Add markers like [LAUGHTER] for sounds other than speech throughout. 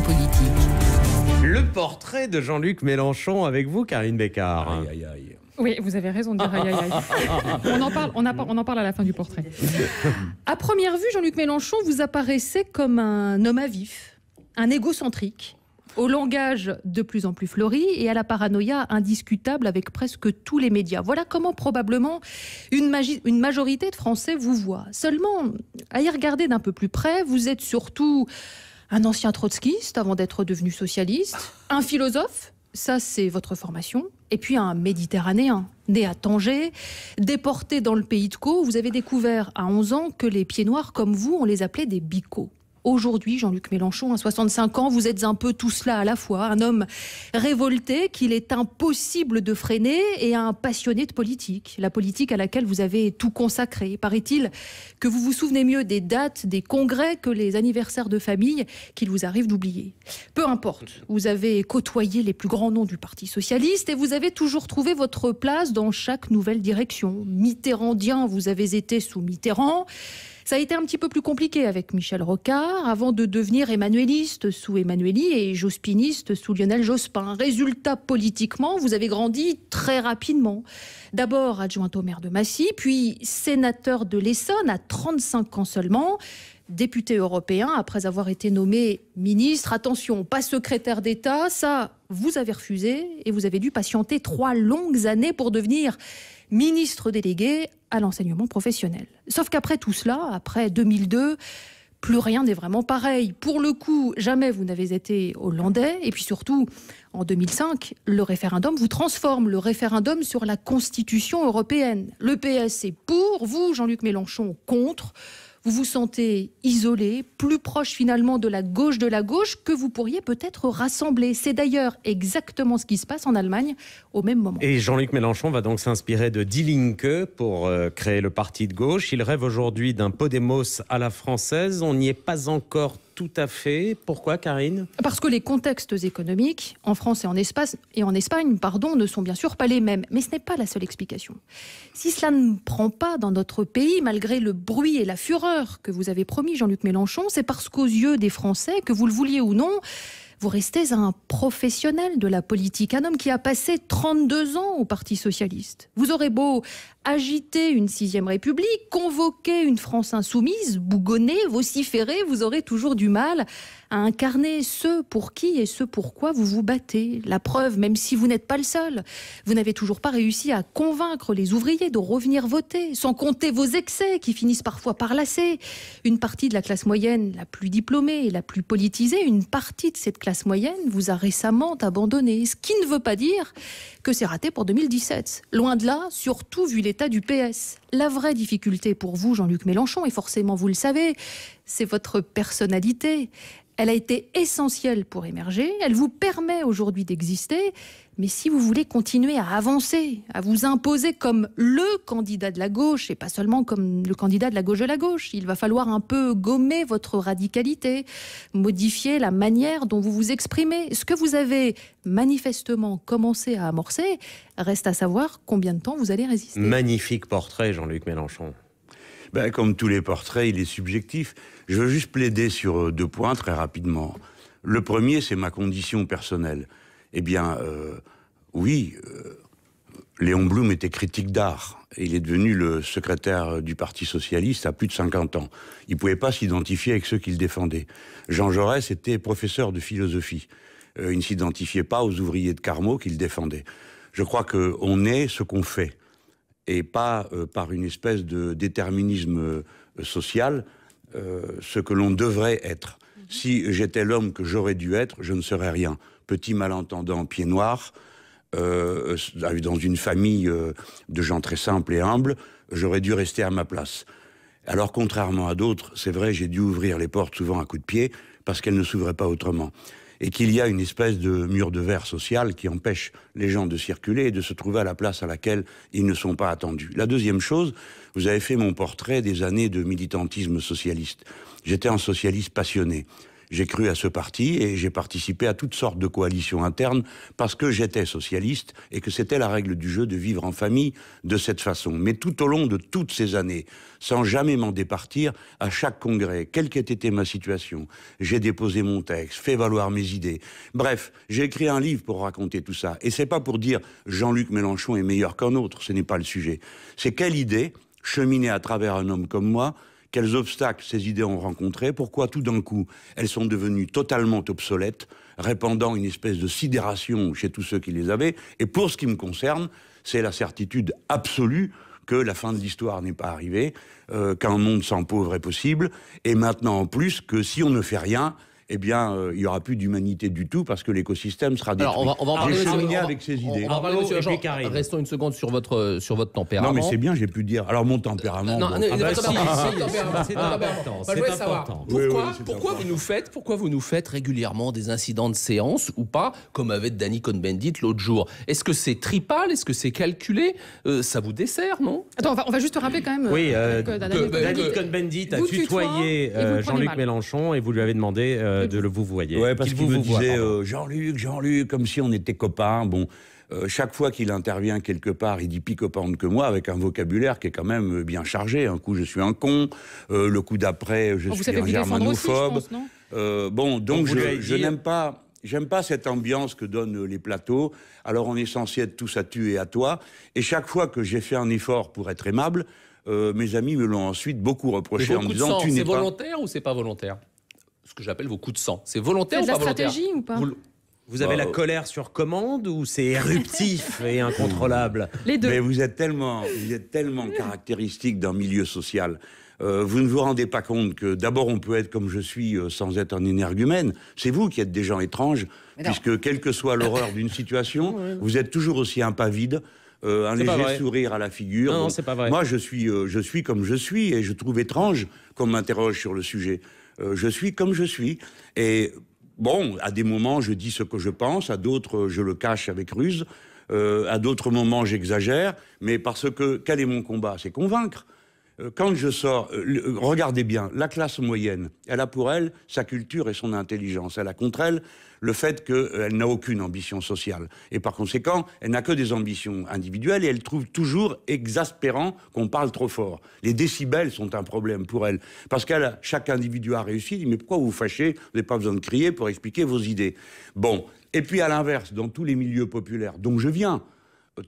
politique. Le portrait de Jean-Luc Mélenchon avec vous, Karine Bécard. Oui, vous avez raison de dire On en parle, on, parle à la fin du portrait. À première vue, Jean-Luc Mélenchon, vous apparaissait comme un homme à vif, un égocentrique, au langage de plus en plus fleuri et à la paranoïa indiscutable avec presque tous les médias. Voilà comment probablement une, une majorité de Français vous voit. Seulement, à y regarder d'un peu plus près, vous êtes surtout un ancien trotskiste avant d'être devenu socialiste, un philosophe, ça c'est votre formation, et puis un méditerranéen, né à Tanger, déporté dans le pays de Caux. Vous avez découvert à 11 ans que les pieds noirs comme vous, on les appelait des bicots. Aujourd'hui, Jean-Luc Mélenchon, à 65 ans, vous êtes un peu tout cela à la fois. Un homme révolté qu'il est impossible de freiner et un passionné de politique. La politique à laquelle vous avez tout consacré. Paraît-il que vous vous souvenez mieux des dates, des congrès que les anniversaires de famille qu'il vous arrive d'oublier. Peu importe, vous avez côtoyé les plus grands noms du Parti Socialiste et vous avez toujours trouvé votre place dans chaque nouvelle direction. Mitterrandien, vous avez été sous Mitterrand. Ça a été un petit peu plus compliqué avec Michel Rocard, avant de devenir émanuelliste sous Emmanueli et jospiniste sous Lionel Jospin. Résultat, politiquement, vous avez grandi très rapidement. D'abord adjoint au maire de Massy, puis sénateur de l'Essonne à 35 ans seulement député européen après avoir été nommé ministre. Attention, pas secrétaire d'État, ça, vous avez refusé et vous avez dû patienter trois longues années pour devenir ministre délégué à l'enseignement professionnel. Sauf qu'après tout cela, après 2002, plus rien n'est vraiment pareil. Pour le coup, jamais vous n'avez été hollandais. Et puis surtout, en 2005, le référendum vous transforme, le référendum sur la Constitution européenne. Le PS est pour, vous, Jean-Luc Mélenchon, contre vous vous sentez isolé, plus proche finalement de la gauche de la gauche que vous pourriez peut-être rassembler. C'est d'ailleurs exactement ce qui se passe en Allemagne au même moment. Et Jean-Luc Mélenchon va donc s'inspirer de Die Linke pour euh, créer le parti de gauche. Il rêve aujourd'hui d'un Podemos à la française. On n'y est pas encore tout à fait. Pourquoi, Karine Parce que les contextes économiques en France et en, Espagne pardon, ne sont bien sûr pas les mêmes. Mais ce n'est pas la seule explication. Si cela ne prend pas dans notre pays, malgré le bruit et la fureur que vous avez promis, Jean-Luc Mélenchon, c'est parce qu'aux yeux des Français, que vous le vouliez ou non, vous restez un professionnel de la politique, un homme qui a passé 32 ans au Parti socialiste. Vous aurez beau agiter une sixième République, convoquer une France insoumise, bougonner, vociférer, vous aurez toujours du mal à incarner ce pour qui et ce pourquoi vous vous battez. La preuve, même si vous n'êtes pas le seul, vous n'avez toujours pas réussi à convaincre les ouvriers de revenir voter, sans compter vos excès qui finissent parfois par lasser. Une partie de la classe moyenne, la plus diplômée et la plus politisée, une partie de cette classe classe moyenne vous a récemment abandonné, ce qui ne veut pas dire que c'est raté pour 2017. Loin de là, surtout vu l'état du PS. La vraie difficulté pour vous, Jean-Luc Mélenchon, et forcément vous le savez, c'est votre personnalité. Elle a été essentielle pour émerger, elle vous permet aujourd'hui d'exister, mais si vous voulez continuer à avancer, à vous imposer comme le candidat de la gauche et pas seulement comme le candidat de la gauche de la gauche, il va falloir un peu gommer votre radicalité, modifier la manière dont vous vous exprimez. Ce que vous avez manifestement commencé à amorcer, reste à savoir combien de temps vous allez résister. Magnifique portrait, Jean-Luc Mélenchon. Ben, comme tous les portraits, il est subjectif. Je veux juste plaider sur euh, deux points très rapidement. Le premier, c'est ma condition personnelle. Eh bien, euh, oui, euh, Léon Blum était critique d'art. Il est devenu le secrétaire du Parti Socialiste à plus de 50 ans. Il ne pouvait pas s'identifier avec ceux qu'il défendait. Jean Jaurès était professeur de philosophie. il ne s'identifiait pas aux ouvriers de Carmo qu'il défendait. Je crois qu'on est ce qu'on fait, et pas par une espèce de déterminisme social euh, ce que l'on devrait être. Mhm. Si j'étais l'homme que j'aurais dû être, je ne serais rien. Petit malentendant, pied noir, euh, euh, dans une famille de gens très simples et humbles, j'aurais dû rester à ma place. Alors, contrairement à d'autres, c'est vrai, j'ai dû ouvrir les portes souvent à coups de pied, parce qu'elles ne s'ouvraient pas autrement. Et qu'il y a une espèce de mur de verre social qui empêche les gens de circuler et de se trouver à la place à laquelle ils ne sont pas attendus. La deuxième chose, vous avez fait mon portrait des années de militantisme socialiste. J'étais un socialiste passionné. J'ai cru à ce parti et j'ai participé à toutes sortes de coalitions internes parce que j'étais socialiste et que c'était la règle du jeu de vivre en famille de cette façon. Mais tout au long de toutes ces années, sans jamais m'en départir, à chaque congrès, quelle qu'ait été ma situation, j'ai déposé mon texte, fait valoir mes idées. Bref, j'ai écrit un livre pour raconter tout ça. Et c'est pas pour dire Jean-Luc Mélenchon est meilleur qu'un autre, ce n'est pas le sujet. C'est quelle idée cheminer à travers un homme comme moi, quels obstacles ces idées ont rencontrés, pourquoi tout d'un coup elles sont devenues totalement obsolètes, répandant une espèce de sidération chez tous ceux qui les avaient. Et pour ce qui me concerne, c'est la certitude absolue que la fin de l'histoire n'est pas arrivée, euh, qu'un monde sans pauvres est possible, et maintenant en plus que si on ne fait rien, eh bien, euh, il n'y aura plus d'humanité du tout parce que l'écosystème sera détruit. Alors, on va, on va en parler, avec ces idées. Restons une seconde sur votre, euh, sur votre tempérament. Non, mais c'est bien, j'ai pu dire. Alors, mon tempérament. Non, non, important. pourquoi, vous nous faites, pourquoi vous nous faites régulièrement des incidents de séance ou pas, comme avait Danny Cohn-Bendit l'autre jour. Est-ce que c'est tripal Est-ce que c'est calculé euh, Ça vous dessert, non Attends, on va, juste rappeler quand même. Oui, Danny Cohn-Bendit a tutoyé Jean-Luc Mélenchon et vous lui avez demandé euh, de le vous voyez. parce qu'il vous, vous disait euh, Jean-Luc, Jean-Luc, comme si on était copains. Bon, euh, chaque fois qu'il intervient quelque part, il dit copains que moi, avec un vocabulaire qui est quand même bien chargé. Un coup, je suis un con. le coup d'après, je ah, suis un germanophobe. bon, donc, je, n'aime pas. J'aime pas cette ambiance que donnent les plateaux. Alors on est censé être tous à tu et à toi. Et chaque fois que j'ai fait un effort pour être aimable, mes amis me l'ont ensuite beaucoup reproché en me disant tu n'es pas. C'est volontaire ou c'est pas volontaire que j'appelle vos coups de sang. C'est volontaire ou pas volontaire stratégie ou pas Vous... avez bah, la colère sur commande ou c'est [LAUGHS] éruptif et incontrôlable [LAUGHS] Les deux. Mais vous êtes tellement, vous êtes tellement caractéristique d'un milieu social. Euh, vous ne vous rendez pas compte que d'abord on peut être comme je suis euh, sans être un énergumène. C'est vous qui êtes des gens étranges, puisque quelle que soit l'horreur d'une situation, [LAUGHS] vous êtes toujours aussi un pas vide. Euh, un léger sourire à la figure. Non, c'est pas vrai. Moi, je suis, je suis comme je suis et je trouve étrange qu'on m'interroge sur le sujet. Euh, je suis comme je suis. Et bon, à des moments, je dis ce que je pense, à d'autres, je le cache avec ruse, euh, à d'autres moments, j'exagère, mais parce que quel est mon combat C'est convaincre. Euh, quand je sors, euh, euh, regardez bien, la classe moyenne, elle a pour elle sa culture et son intelligence. Elle a contre elle le fait qu'elle n'a aucune ambition sociale. Et par conséquent, elle n'a que des ambitions individuelles et elle trouve toujours exaspérant qu'on parle trop fort. Les décibels sont un problème pour elle. Parce qu'elle, chaque individu a réussi, dit, mais pourquoi vous vous fâchez Vous n'avez pas besoin de crier pour expliquer vos idées. Bon. Et puis à l'inverse, dans tous les milieux populaires dont je viens,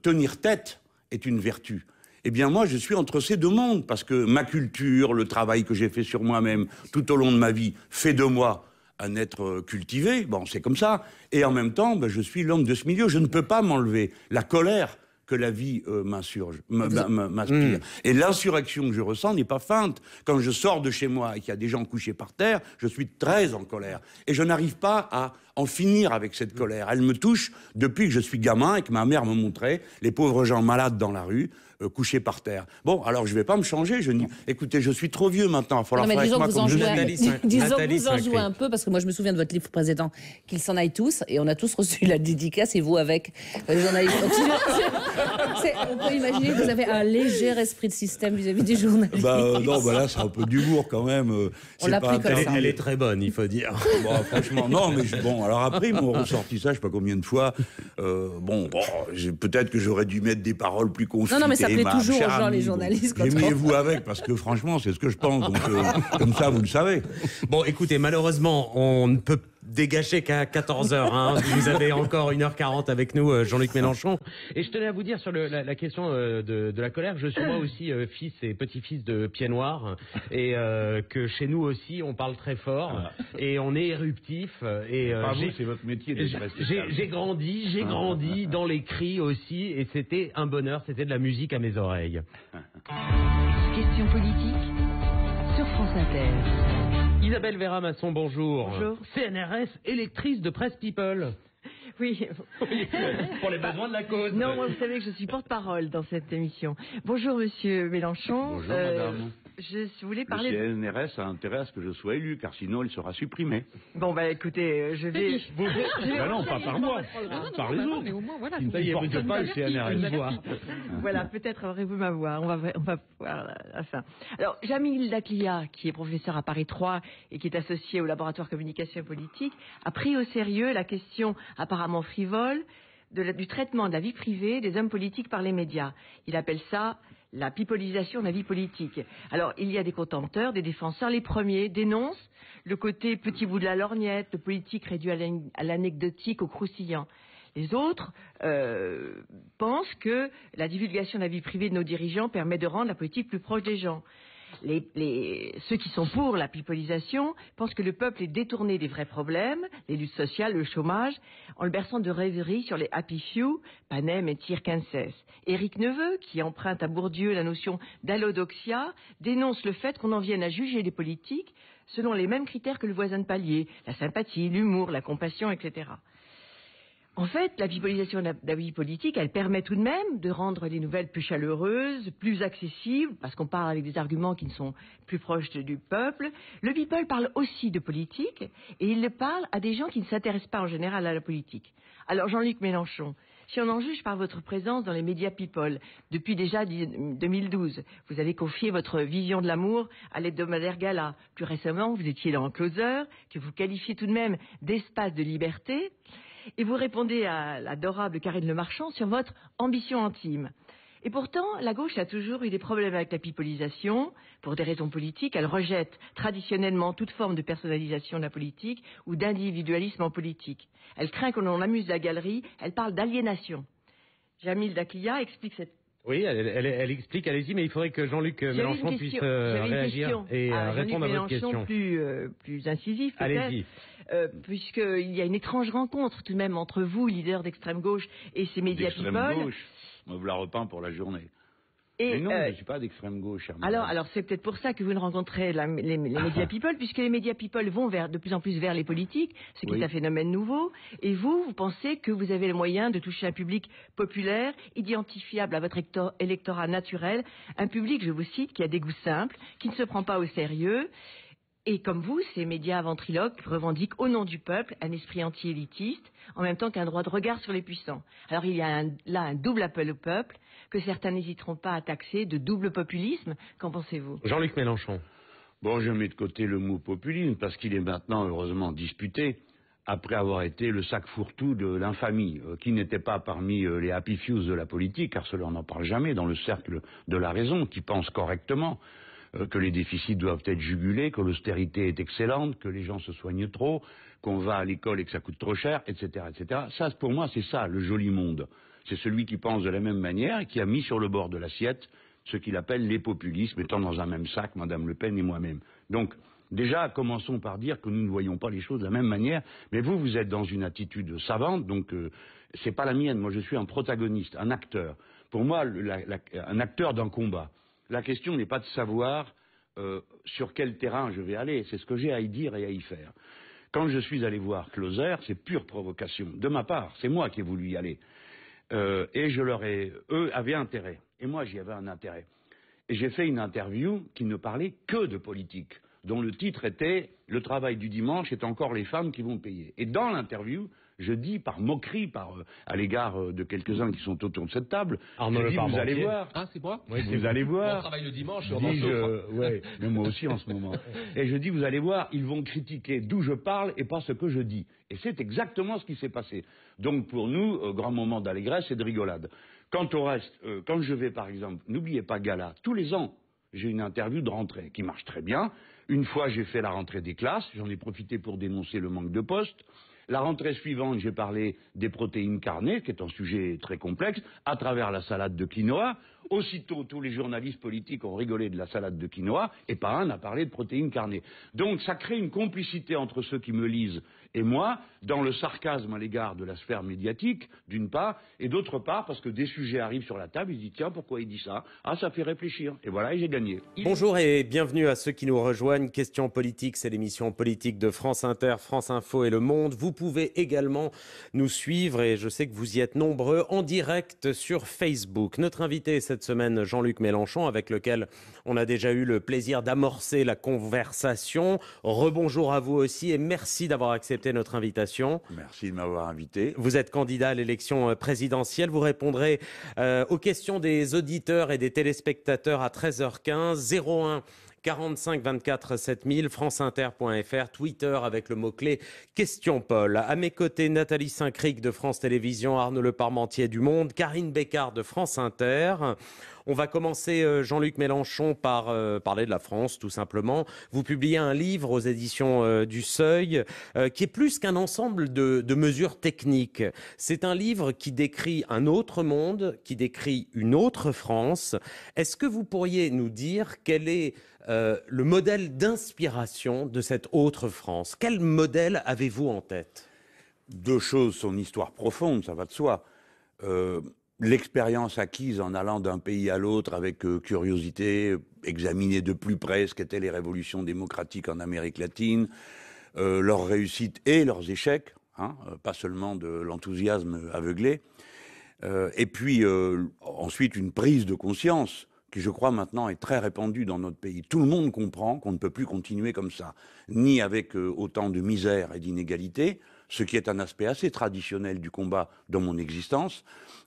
tenir tête est une vertu eh bien moi je suis entre ces deux mondes, parce que ma culture, le travail que j'ai fait sur moi-même tout au long de ma vie, fait de moi un être euh, cultivé, bon c'est comme ça, et en même temps ben, je suis l'homme de ce milieu, je ne peux pas m'enlever la colère que la vie euh, m'inspire. m'insurge, mmh. Et l'insurrection que je ressens n'est pas feinte. Quand je sors de chez moi et qu'il y a des gens couchés par terre, je suis très en colère. Et je n'arrive pas à, en finir avec cette colère. Elle me touche depuis que je suis gamin et que ma mère me montrait les pauvres gens malades dans la rue. Euh, couchés par terre. Bon, alors je ne vais pas me changer. Je écoutez, je suis trop vieux maintenant. Il va falloir non, mais disons que vous en jouez, un, peu, parce que moi je me souviens de votre livre président, qu'ils s'en aillent tous, et on a tous [LAUGHS] reçu la dédicace, et vous avec. Euh, on peut imaginer que vous avez un léger esprit de système vis-à-vis des du Bah, euh, non, bah là c'est un peu d'humour quand même. On l'a pris comme ça. Elle, est très bonne, il faut dire. franchement, non, mais bon, alors après, [LAUGHS] ils m'ont ressorti ça, je sais pas combien de fois. Euh, bon, peut-être que j'aurais dû mettre des paroles plus concises. Non, non, mais ça plaît toujours aux gens, les journalistes. Aimez-vous avec, parce que franchement, c'est ce que je pense. Euh, comme ça, vous le savez. Bon, écoutez, malheureusement, on ne peut pas dégâché qu'à 14h. Hein. [LAUGHS] Vous avez encore 1h40 avec nous, euh, Jean-Luc ah. Mélenchon. Et je tenais à vous dire sur la, question euh, de, la colère, je suis moi aussi euh, fils et petit-fils de pied noir, et que chez nous aussi, on parle très fort, ah. et on est éruptif. Et, c'est votre métier. J'ai grandi, j'ai ah. grandi dans les cris aussi, et c'était un bonheur, c'était de la musique à mes oreilles. Question politique sur France Inter. Isabelle Véran-Masson, bonjour. Bonjour. CNRS, électrice de Presse People. [LAUGHS] Oui. Pour les besoins de la cause. Non, vous savez que je suis porte-parole dans cette émission. Bonjour, monsieur Mélenchon. Bonjour, madame. Euh, je voulais parler... Le CNRS a intérêt à ce que je sois élu, car sinon il sera supprimé. Bon, bah écoutez, euh, je vais... Vous, bah non, pas par moi, par les autres. ne porte pas le CNRS. Voilà, peut-être aurez-vous ma voix. On va, on va voir la fin. Alors, Jamil Daklia, qui est professeur à Paris 3 et qui est associé au laboratoire communication politique, a pris au sérieux la question apparemment frivole du traitement de la vie privée des hommes politiques par les médias. Il appelle ça la pipolisation de la vie politique. Alors, il y a des contenteurs, des défenseurs. Les premiers dénoncent le côté petit bout de la lorgnette, le politique réduit à l'anecdotique, au croustillant. Les autres euh, pensent que la divulgation de la vie privée de nos dirigeants permet de rendre la politique plus proche des gens les, ceux qui sont pour la pipolisation pensent que le peuple est détourné des vrais problèmes, les luttes sociales, le chômage, en le berçant de rêveries sur les happy few, Panem et Tirkenses. Éric Neveu, qui emprunte à Bourdieu la notion d'allodoxia, dénonce le fait qu'on en vienne à juger les politiques selon les mêmes critères que le voisin de palier, la sympathie, l'humour, la compassion, etc. En fait, la visualisation de la vie politique, elle permet tout de même de rendre les nouvelles plus chaleureuses, plus accessibles, parce qu'on parle avec des arguments qui ne sont plus proches du peuple. Le people parle aussi de politique, et il le parle à des gens qui ne s'intéressent pas en général à la politique. Alors Jean-Luc Mélenchon, si on en juge par votre présence dans les médias people depuis déjà 2012, vous avez confié votre vision de l'amour à l'hebdomadaire Gala. Plus récemment, vous étiez dans Closer, que vous qualifiez tout de même d'espace de liberté. Et vous répondez à l'adorable Karine Le Marchand sur votre ambition intime. Et pourtant, la gauche a toujours eu des problèmes avec la pipolisation. Pour des raisons politiques, elle rejette traditionnellement toute forme de personnalisation de la politique ou d'individualisme en politique. Elle craint que l'on amuse la galerie, elle parle d'aliénation. Jamil Daklia explique cette oui, elle, explique, allez-y, mais il faudrait que Jean-Luc euh, Mélenchon puisse euh, réagir et euh, ah, répondre à votre question. plus, euh, plus incisif, peut-être. Allez-y. Euh, puisqu'il y a une étrange rencontre tout de même entre vous, leader d'extrême gauche, et ces médias people. gauche, on vous la repeint pour la journée. Et mais non, euh, je ne suis pas d'extrême gauche. Alors, alors c'est peut-être pour ça que vous ne rencontrez les, ah. médias people, puisque les médias people vont vers, de plus en plus vers les politiques, ce qui est un phénomène nouveau. Et vous, vous pensez que vous avez le moyen de toucher un public populaire, identifiable à votre électorat naturel, un public, je vous cite, qui a des goûts simples, qui ne se prend pas au sérieux et comme vous, ces médias ventriloques revendiquent au nom du peuple un esprit anti-élitiste, en même temps qu'un droit de regard sur les puissants. Alors il y a là un double appel au peuple que certains n'hésiteront pas à taxer de double populisme. Qu'en pensez-vous Jean-Luc Mélenchon. Bon, je mets de côté le mot populisme parce qu'il est maintenant heureusement disputé après avoir été le sac fourre-tout de l'infamie, euh, qui n'était pas parmi euh, les happy fews de la politique, car cela n'en parle jamais, dans le cercle de la raison, qui pense correctement, euh, que les déficits doivent être jugulés, que l'austérité est excellente, que les gens se soignent trop, qu'on va à l'école et que ça coûte trop cher, etc., etc. Ça, pour moi, c'est ça le joli monde. C'est celui qui pense de la même manière et qui a mis sur le bord de l'assiette ce qu'il appelle les populismes, étant dans un même sac, Madame Le Pen et moi-même. Donc, déjà, commençons par dire que nous ne voyons pas les choses de la même manière, mais vous, vous êtes dans une attitude savante, donc euh, c'est pas la mienne. Moi, je suis un protagoniste, un acteur. Pour moi, un acteur d'un combat. La question n'est pas de savoir euh, sur quel terrain je vais aller, c'est ce que j'ai à y dire et à y faire. Quand je suis allé voir Closer, c'est pure provocation. De ma part, c'est moi qui ai voulu y aller. Euh, et je leur ai, eux avaient intérêt. Et moi, j'y avais un intérêt. Et j'ai fait une interview qui ne parlait que de politique, dont le titre était Le travail du dimanche est encore les femmes qui vont payer. Et dans l'interview, je dis par moquerie, par euh, à l'égard euh, de quelques-uns qui sont autour de cette table, vous allez voir. Ah, c'est Vous allez voir. On travaille le dimanche, euh, mais moi aussi en ce moment. [LAUGHS] Et je dis, vous allez voir, ils vont critiquer d'où je parle et pas ce que je dis. Et c'est exactement ce qui s'est passé. Donc pour nous, grand moment d'allégresse et de rigolade. Quant au reste, quand je vais par exemple, n'oubliez pas Gala, tous les ans, j'ai une interview de rentrée qui marche très bien. Une fois, j'ai fait la rentrée des classes, j'en ai profité pour dénoncer le manque de postes. La rentrée suivante, j'ai parlé des protéines carnées, qui est un sujet très complexe, à travers la salade de quinoa. Aussitôt, tous les journalistes politiques ont rigolé de la salade de quinoa, et pas un n'a parlé de protéines carnées. Donc, ça crée une complicité entre ceux qui me lisent et moi, dans le sarcasme à l'égard de la sphère médiatique, d'une part, et d'autre part, parce que des sujets arrivent sur la table, il dit tiens, pourquoi il dit ça Ah, ça fait réfléchir. Et voilà, j'ai gagné. Bonjour et bienvenue à ceux qui nous rejoignent. Question politique, c'est l'émission politique de France Inter, France Info et Le Monde. Vous pouvez également nous suivre, et je sais que vous y êtes nombreux, en direct sur Facebook. Notre invité cette semaine, Jean-Luc Mélenchon, avec lequel on a déjà eu le plaisir d'amorcer la conversation. Rebonjour à vous aussi et merci d'avoir accepté notre invitation. Merci de m'avoir invité. Vous êtes candidat à l'élection euh, présidentielle. Vous répondrez euh, aux questions des auditeurs et des téléspectateurs à 13h15. 01 45 24 7000, franceinter.fr, Twitter avec le mot-clé Question Paul. À mes côtés, Nathalie Saint-Cric de France Télévisions, Arnaud Le Parmentier du Monde, Karine Bécard de France Inter. On va commencer, euh, Jean-Luc Mélenchon, par euh, parler de la France, tout simplement. Vous publiez un livre aux éditions euh, du Seuil, qui est plus qu'un ensemble de, mesures techniques. C'est un livre qui décrit un autre monde, qui décrit une autre France. Est-ce que vous pourriez nous dire quel est le modèle d'inspiration de cette autre France. Quel modèle avez-vous en tête Deux choses, son histoire profonde, ça va de soi l'expérience acquise en allant d'un pays à l'autre avec euh, curiosité, examiner de plus près ce qu'étaient les révolutions démocratiques en Amérique latine, euh, leurs réussites et leurs échecs, hein, euh, pas seulement de l'enthousiasme aveuglé, et puis ensuite une prise de conscience qui je crois maintenant est très répandue dans notre pays. Tout le monde comprend qu'on ne peut plus continuer comme ça, ni avec autant de misère et d'inégalité, ce qui est un aspect assez traditionnel du combat dans mon existence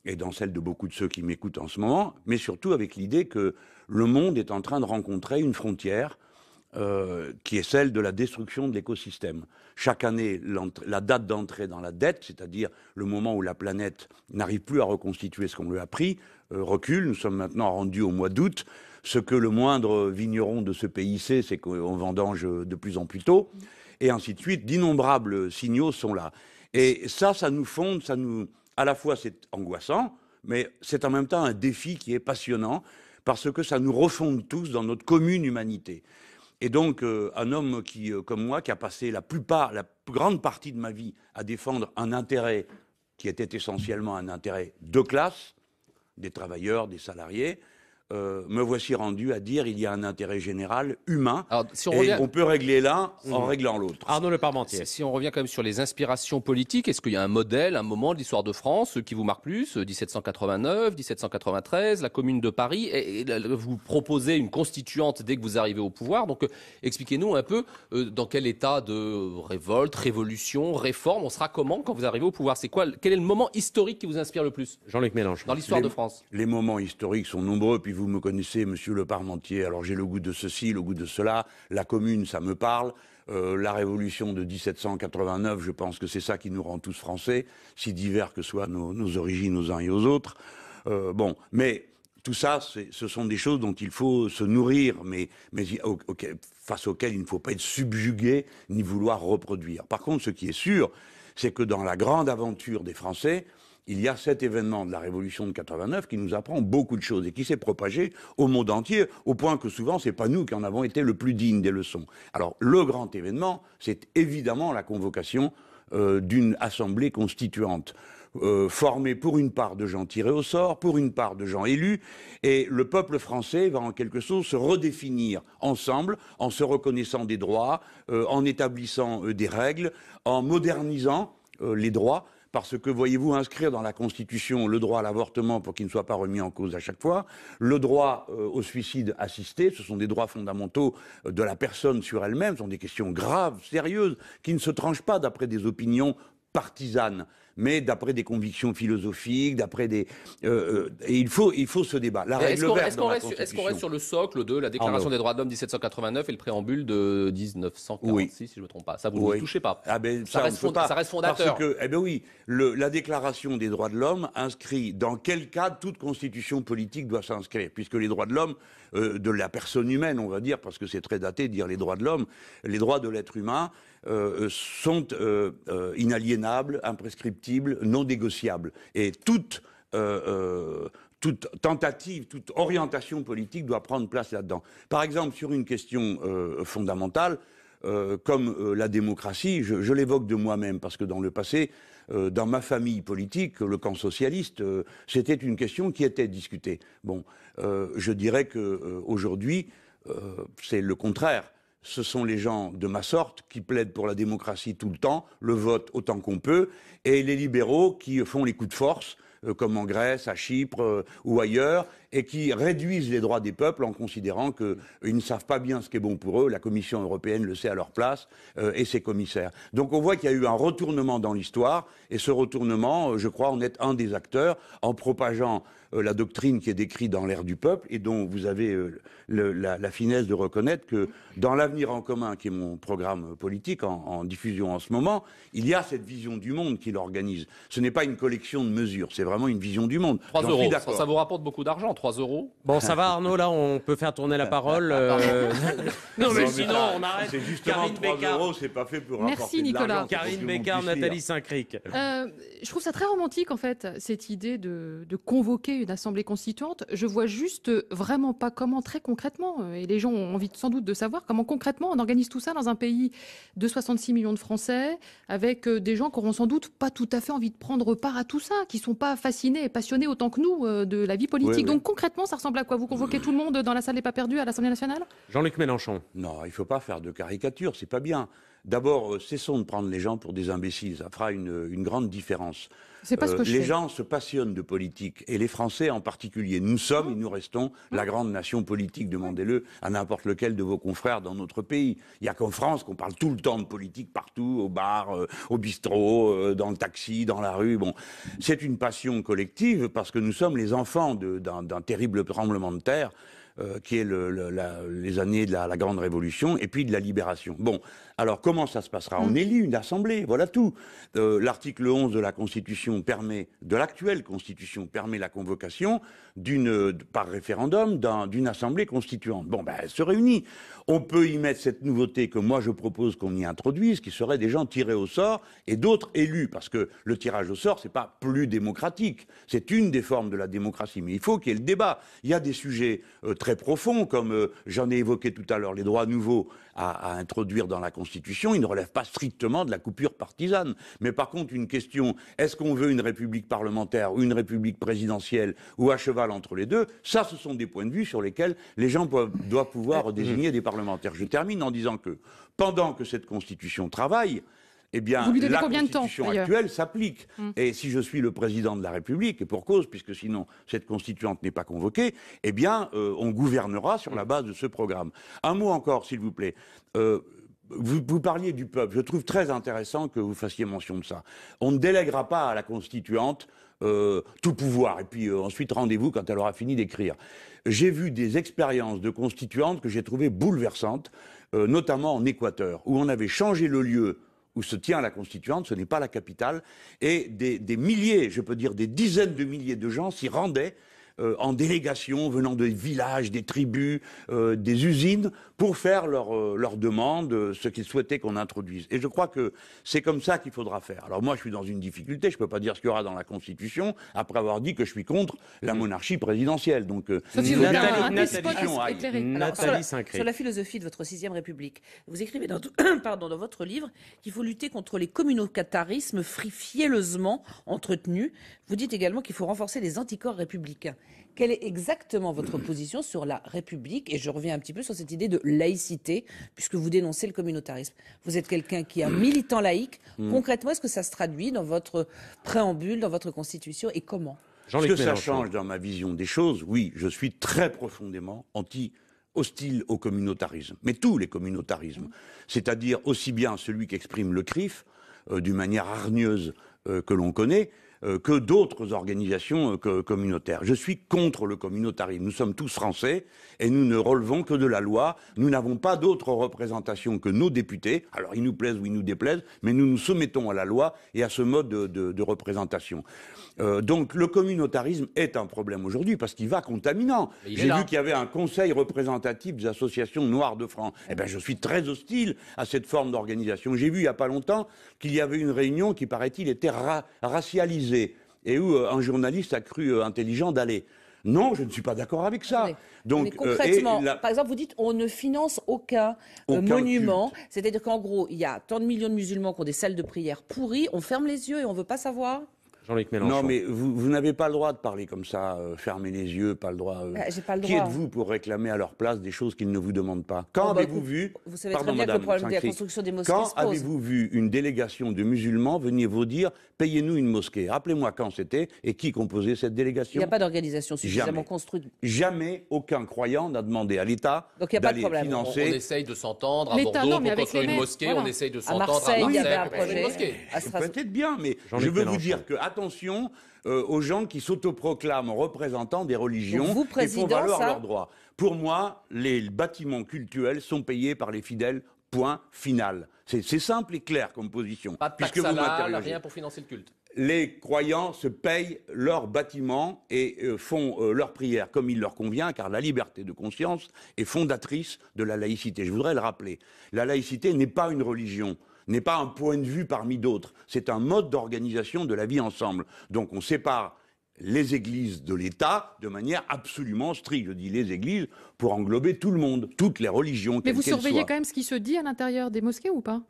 et dans celle de beaucoup de ceux qui m'écoutent en ce moment, mais surtout avec l'idée que le monde est en train de rencontrer une frontière euh, qui est celle de la destruction de l'écosystème. Chaque année, la date d'entrée dans la dette, c'est-à-dire le moment où la planète n'arrive plus à reconstituer ce qu'on lui a pris, euh, recule. Nous sommes maintenant rendus au mois d'août. Ce que le moindre vigneron de ce pays sait, c'est qu'on vendange de plus en plus tôt et ainsi de suite. D'innombrables signaux sont là. Et ça, ça nous fonde, ça nous. À la fois, c'est angoissant, mais c'est en même temps un défi qui est passionnant parce que ça nous refonde tous dans notre commune humanité. Et donc, euh, un homme qui, euh, comme moi, qui a passé la plupart, la grande partie de ma vie à défendre un intérêt qui était essentiellement un intérêt de classe, des travailleurs, des salariés, euh, me voici rendu à dire il y a un intérêt général humain on et on peut régler l'un en hmm. réglant l'autre. Arnaud Le Parmentier. Si, on revient quand même sur les inspirations politiques, est-ce qu'il y a un modèle, un moment de l'histoire de France qui vous marque plus 1789, euh, 1793, la Commune de Paris. Et, vous proposez une constituante dès que vous arrivez au pouvoir. Donc euh, expliquez-nous un peu dans quel état de révolte, révolution, réforme on sera comment quand vous arrivez au pouvoir. C'est quoi Quel est le moment historique qui vous inspire le plus Jean-Luc Mélenchon. Dans l'histoire de France. Les moments historiques sont nombreux. Puis vous vous me connaissez, monsieur le parmentier, alors j'ai le goût de ceci, le goût de cela, la commune, ça me parle, euh, la révolution de 1789, je pense que c'est ça qui nous rend tous français, si divers que soient nos, origines aux uns et aux autres. Euh, bon, mais tout ça, ce sont des choses dont il faut se nourrir, mais, face auxquelles il ne faut pas être subjugué ni vouloir reproduire. Par contre, ce qui est sûr, c'est que dans la grande aventure des Français, il y a cet événement de la révolution de 89 qui nous apprend beaucoup de choses et qui s'est propagé au monde entier, au point que souvent, ce n'est pas nous qui en avons été le plus digne des leçons. Alors, le grand événement, c'est évidemment la convocation euh, d'une assemblée constituante. Euh, formée pour une part de gens tirés au sort, pour une part de gens élus, et le peuple français va en quelque sorte se redéfinir ensemble en se reconnaissant des droits, euh, en établissant des règles, en modernisant les droits, parce que, voyez-vous, inscrire dans la Constitution le droit à l'avortement pour qu'il ne soit pas remis en cause à chaque fois, le droit euh, au suicide assisté, ce sont des droits fondamentaux euh, de la personne sur elle-même, ce sont des questions graves, sérieuses, qui ne se tranchent pas d'après des opinions partisanes mais d'après des convictions philosophiques, d'après des. Euh, euh, et il faut, il faut ce débat. La règle verte. Est-ce qu'on reste, sur le socle de la Déclaration des droits de l'homme 1789 et le préambule de 1946, si je ne me trompe pas Ça, vous ne vous touchez ah, ben, pas. ça, reste fondateur. Parce que, eh bien oui, la Déclaration des droits de l'homme inscrit dans quel cadre toute constitution politique doit s'inscrire, puisque les droits de l'homme, euh, de la personne humaine, on va dire, parce que c'est très daté de dire les droits de l'homme, les droits de l'être humain, euh, sont euh, euh, inaliénables, imprescriptibles, non négociables. Et toute, toute tentative, toute orientation politique doit prendre place là-dedans. Par exemple, sur une question fondamentale, comme la démocratie, je, l'évoque de moi-même, parce que dans le passé, dans ma famille politique, le camp socialiste, c'était une question qui était discutée. Bon, je dirais qu'aujourd'hui, aujourd'hui, c'est le contraire ce sont les gens de ma sorte qui plaident pour la démocratie tout le temps, le vote autant qu'on peut, et les libéraux qui font les coups de force, euh, comme en Grèce, à Chypre euh, ou ailleurs, et qui réduisent les droits des peuples en considérant qu'ils ne savent pas bien ce qui est bon pour eux, la Commission européenne le sait à leur place, euh, et ses commissaires. Donc on voit qu'il y a eu un retournement dans l'histoire, et ce retournement, je crois, en est un des acteurs, en propageant euh, la doctrine qui est décrite dans l'ère du peuple et dont vous avez euh, la, finesse de reconnaître que dans l'avenir en commun, qui est mon programme politique en, diffusion en ce moment, il y a cette vision du monde qui l'organise. Ce n'est pas une collection de mesures, c'est vraiment une vision du monde. 3 euros, ça, vous rapporte beaucoup d'argent, 3 euros Bon, ça va Arnaud, là, on peut faire tourner la parole. [LAUGHS] Euh. [LAUGHS] non, mais sinon, on arrête. C'est justement 3 euros, c'est pas fait pour Merci Nicolas. Karine Bécard, Nathalie Saint-Cric. je trouve ça très romantique, en fait, cette idée de, de convoquer une assemblée constituante. Je vois juste euh, vraiment pas comment très concrètement, euh, et les gens ont envie sans doute de savoir comment concrètement on organise tout ça dans un pays de 66 millions de Français, avec euh, des gens qui auront sans doute pas tout à fait envie de prendre part à tout ça, qui sont pas fascinés et passionnés autant que nous de la vie politique. Donc concrètement, ça ressemble à quoi Vous convoquez tout le monde dans la salle des pas perdus à l'Assemblée nationale Jean-Luc Mélenchon. Non, il faut pas faire de caricature, c'est pas bien. D'abord, euh, cessons de prendre les gens pour des imbéciles. Ça fera une, grande différence. Euh, les gens se passionnent de politique, et les Français en particulier. Nous sommes et nous restons la grande nation politique, demandez-le à n'importe lequel de vos confrères dans notre pays. Il n'y a qu'en France qu'on parle tout le temps de politique, partout, au bar, euh, au bistrot, dans le taxi, dans la rue. Bon, C'est une passion collective parce que nous sommes les enfants d'un terrible tremblement de terre euh, qui est les années de la, Grande Révolution, et puis de la Libération. Bon, alors comment ça se passera On élit mm. une assemblée, voilà tout. Euh, l'article 11 de la Constitution permet, de l'actuelle Constitution, permet la convocation d'une, par référendum d'une assemblée constituante. Bon, ben, elle se réunit. On peut y mettre cette nouveauté que moi je propose qu'on y introduise, qui serait des gens tirés au sort et d'autres élus, parce que le tirage au sort, c'est pas plus démocratique. C'est une des formes de la démocratie, mais il faut qu'il y ait le débat. Il y a des sujets euh, très profonds, comme euh, j'en ai évoqué tout à l'heure, les droits nouveaux à, à, introduire dans la Constitution. Ils ne relèvent pas strictement de la coupure partisane, mais par contre une question est-ce qu'on veut une république parlementaire ou une république présidentielle ou à cheval entre les deux, ça, ce sont des points de vue sur lesquels les gens doivent pouvoir euh, désigner euh. des parlementaires. Je termine en disant que pendant que cette Constitution travaille, eh bien, la Constitution actuelle s'applique. Hum. Et si je suis le président de la République, et pour cause, puisque sinon cette constituante n'est pas convoquée, eh bien, euh, on gouvernera sur la base de ce programme. Un mot encore, s'il vous plaît. vous, parliez du peuple. Je trouve très intéressant que vous fassiez mention de ça. On ne délèguera pas à la Constituante euh, tout pouvoir. Et puis euh, ensuite, rendez-vous quand elle aura fini d'écrire. J'ai vu des expériences de constituantes que j'ai trouvées bouleversantes, euh, notamment en Équateur, où on avait changé le lieu où se tient la constituante, ce n'est pas la capitale, et des, milliers, je peux dire des dizaines de milliers de gens s'y rendaient en délégation venant des villages, des tribus, des usines, pour faire leurs euh, leur demande, euh, ce qu'ils souhaitaient qu'on introduise. Et je crois que c'est comme ça qu'il faudra faire. Alors moi, je suis dans une difficulté, je ne peux pas dire ce qu'il y aura dans la Constitution, après avoir dit que je suis contre la monarchie présidentielle. Donc, euh, Nathalie, sur, la, philosophie de votre sixième République, vous écrivez dans, [COUGHS] pardon, dans votre livre qu'il faut lutter contre les communocatarismes frifieleusement entretenus. Vous dites également qu'il faut renforcer les anticorps républicains. Quelle est exactement votre [CLEARS THROAT] position sur la République Et je reviens un petit peu sur cette idée de laïcité, puisque vous dénoncez le communautarisme. Vous êtes quelqu'un qui est un mm. militant laïque. Mm. Concrètement, est-ce que ça se traduit dans votre préambule, dans votre constitution, et comment Est-ce que ça change dans ma vision des choses Oui, je suis très profondément anti hostile au communautarisme, mais tous les communautarismes, c'est-à-dire aussi bien celui qui exprime le CRIF, euh, d'une manière hargneuse euh, que l'on connaît, euh, que d'autres organisations euh, communautaires. Je suis contre le communautarisme. Nous sommes tous français et nous ne relevons que de la loi. Nous n'avons pas d'autres représentations que nos députés. Alors ils nous plaisent ou ils nous déplaisent, mais nous nous soumettons à la loi et à ce mode de, représentation. Euh, donc le communautarisme est un problème aujourd'hui parce qu'il va contaminant. J'ai vu qu'il y avait un conseil représentatif des associations noires de France. Eh bien je suis très hostile à cette forme d'organisation. J'ai vu il n'y a pas longtemps qu'il y avait une réunion qui paraît-il était racialisée et où euh, un journaliste a cru euh, intelligent d'aller. Non, je ne suis pas d'accord avec ça. Ah Donc, mais euh, concrètement, par exemple, vous dites on ne finance aucun, aucun monument. C'est-à-dire qu'en gros, il y a tant de millions de musulmans qui ont des salles de prière pourries, on ferme les yeux et on ne veut pas savoir non, mais vous, n'avez pas le droit de parler comme ça, euh, fermer les yeux, pas le droit. Euh. Bah, qui êtes-vous pour réclamer à leur place des choses qu'ils ne vous demandent pas Quand oh, bah, avez-vous vu Vous savez très bien que le la construction des mosquées. Quand avez-vous vu une délégation de musulmans venir vous dire payez-nous une mosquée Rappelez-moi quand c'était et qui composait cette délégation. Il n'y a pas d'organisation suffisamment construite. Jamais aucun croyant n'a demandé à l'État d'aller financer. On, on, essaye de s'entendre à Bordeaux pour construire une mosquée. On essaye de s'entendre à Marseille. il Peut-être bien, mais je veux vous dire que attention euh, aux gens qui s'autoproclament représentants des religions et font valoir leurs droits. Pour moi, les bâtiments cultuels sont payés par les fidèles point final. C'est simple et clair comme position. Pas de puisque vous rien pour financer le culte. Les croyants se payent leurs bâtiments et euh, font euh, leurs prières comme il leur convient, car la liberté de conscience est fondatrice de la laïcité. Je voudrais le rappeler. La laïcité n'est pas une religion n'est pas un point de vue parmi d'autres, c'est un mode d'organisation de la vie ensemble. Donc on sépare les églises de l'État de manière absolument stricte. Je dis les églises pour englober tout le monde, toutes les religions. Mais vous surveillez quand même ce qui se dit à l'intérieur des mosquées ou pas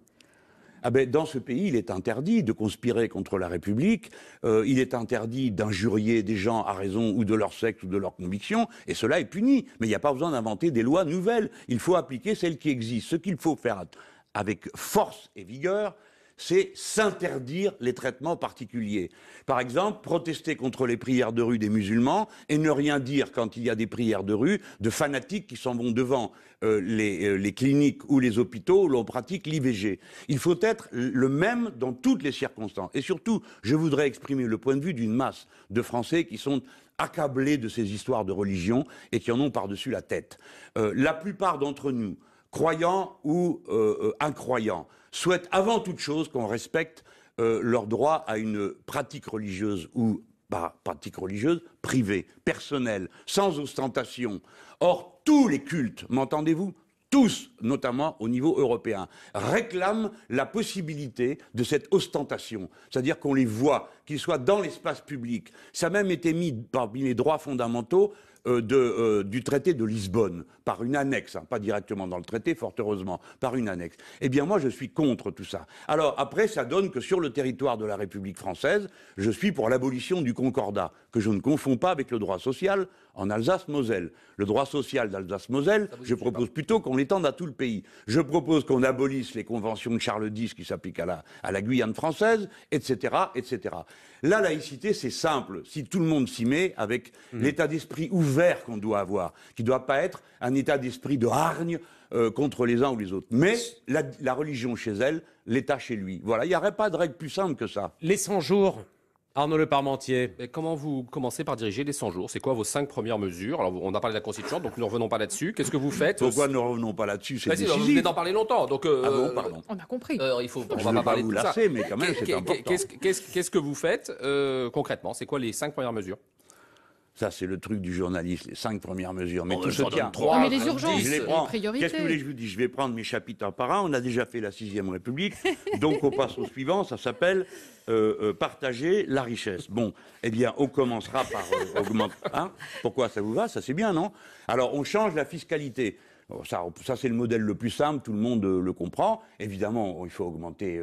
ah ben, dans ce pays, il est interdit de conspirer contre la République, euh, il est interdit d'injurier des gens à raison ou de leur secte ou de leur conviction, et cela est puni. Mais il n'y a pas besoin d'inventer des lois nouvelles, il faut appliquer celles qui existent. Ce qu'il faut faire avec force et vigueur, c'est s'interdire les traitements particuliers. Par exemple, protester contre les prières de rue des musulmans et ne rien dire quand il y a des prières de rue de fanatiques qui s'en vont devant euh, euh, les, cliniques ou les hôpitaux où l'on pratique l'IVG. Il faut être le même dans toutes les circonstances. Et surtout, je voudrais exprimer le point de vue d'une masse de Français qui sont accablés de ces histoires de religion et qui en ont par-dessus la tête. Euh, la plupart d'entre nous, croyants ou euh, euh, incroyants, souhaitent avant toute chose qu'on respecte euh, leur droit à une pratique religieuse ou bah, pratique religieuse privée, personnelle, sans ostentation. Or, tous les cultes, m'entendez-vous tous, notamment au niveau européen, réclament la possibilité de cette ostentation, c'est-à-dire qu'on les voit, qu'ils soient dans l'espace public. Ça a même été mis parmi les droits fondamentaux euh, de, euh, du traité de Lisbonne, par une annexe, hein, pas directement dans le traité, fort heureusement, par une annexe. Eh bien, moi, je suis contre tout ça. Alors, après, ça donne que sur le territoire de la République française, je suis pour l'abolition du concordat, que je ne confonds pas avec le droit social en Alsace-Moselle. Le droit social d'Alsace-Moselle, je propose plutôt qu'on l'étende à tout le pays. Je propose qu'on abolisse les conventions de Charles X qui s'appliquent à la, à la Guyane française, etc., etc. La laïcité, c'est simple. Si tout le monde s'y met, avec mmh. l'état d'esprit ouvert, ouvert qu'on doit avoir, qui ne doit pas être un état d'esprit de hargne euh, contre les uns ou les autres. Mais la, religion chez elle, l'État chez lui. Voilà, il n'y aurait pas de règle plus simple que ça. Les 100 jours, Arnaud Le Parmentier. comment vous commencez par diriger les 100 jours C'est quoi vos cinq premières mesures Alors, on a parlé de la Constitution, donc ne revenons pas là-dessus. Qu'est-ce que vous faites Pourquoi ne revenons pas là-dessus C'est bah, décisif. Vous en parler longtemps. Donc, euh, ah bon, pardon. On a compris. Euh, il faut, on va pas vous lasser, mais quand même, c'est important. Qu'est-ce que vous faites concrètement C'est quoi les cinq premières mesures ça, c'est le truc du journaliste, les cinq premières mesures. Mais oh, tout se tient. Trois, mais les urgences, je les Qu'est-ce que vous je vous dis Je vais prendre mes chapitres par un. On a déjà fait la sixième République. donc, on passe au suivant. Ça s'appelle euh, euh, partager la richesse. Bon, eh bien, on commencera par euh, augmenter. Hein Pourquoi ça vous va Ça, c'est bien, non Alors, on change la fiscalité. Ça, ça c'est le modèle le plus simple. Tout le monde le comprend. Évidemment, il faut augmenter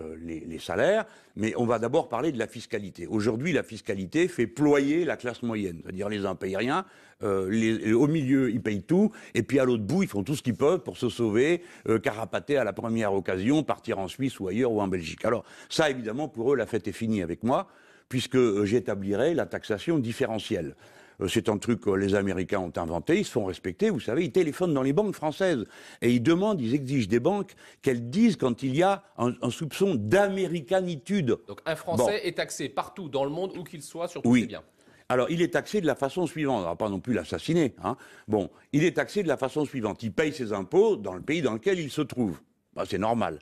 euh, les, salaires, mais on va d'abord parler de la fiscalité. Aujourd'hui, la fiscalité fait ployer la classe moyenne, c'est-à-dire les uns payent rien, euh, les, au milieu ils payent tout, et puis à l'autre bout ils font tout ce qu'ils peuvent pour se sauver, euh, carapater à la première occasion, partir en Suisse ou ailleurs ou en Belgique. Alors ça, évidemment, pour eux, la fête est finie avec moi, puisque j'établirai la taxation différentielle. Euh, c'est un truc que les Américains ont inventé, ils se font respecter, vous savez, ils téléphonent dans les banques françaises et ils demandent, ils exigent des banques qu'elles disent quand il y a un, soupçon d'américanitude. Donc un Français est taxé partout dans le monde, où qu'il soit, sur tous oui. biens. Alors, il est taxé de la façon suivante. On va pas non plus l'assassiner. Hein. Bon, il est taxé de la façon suivante. Il paye ses impôts dans le pays dans lequel il se trouve. Bah, c'est normal.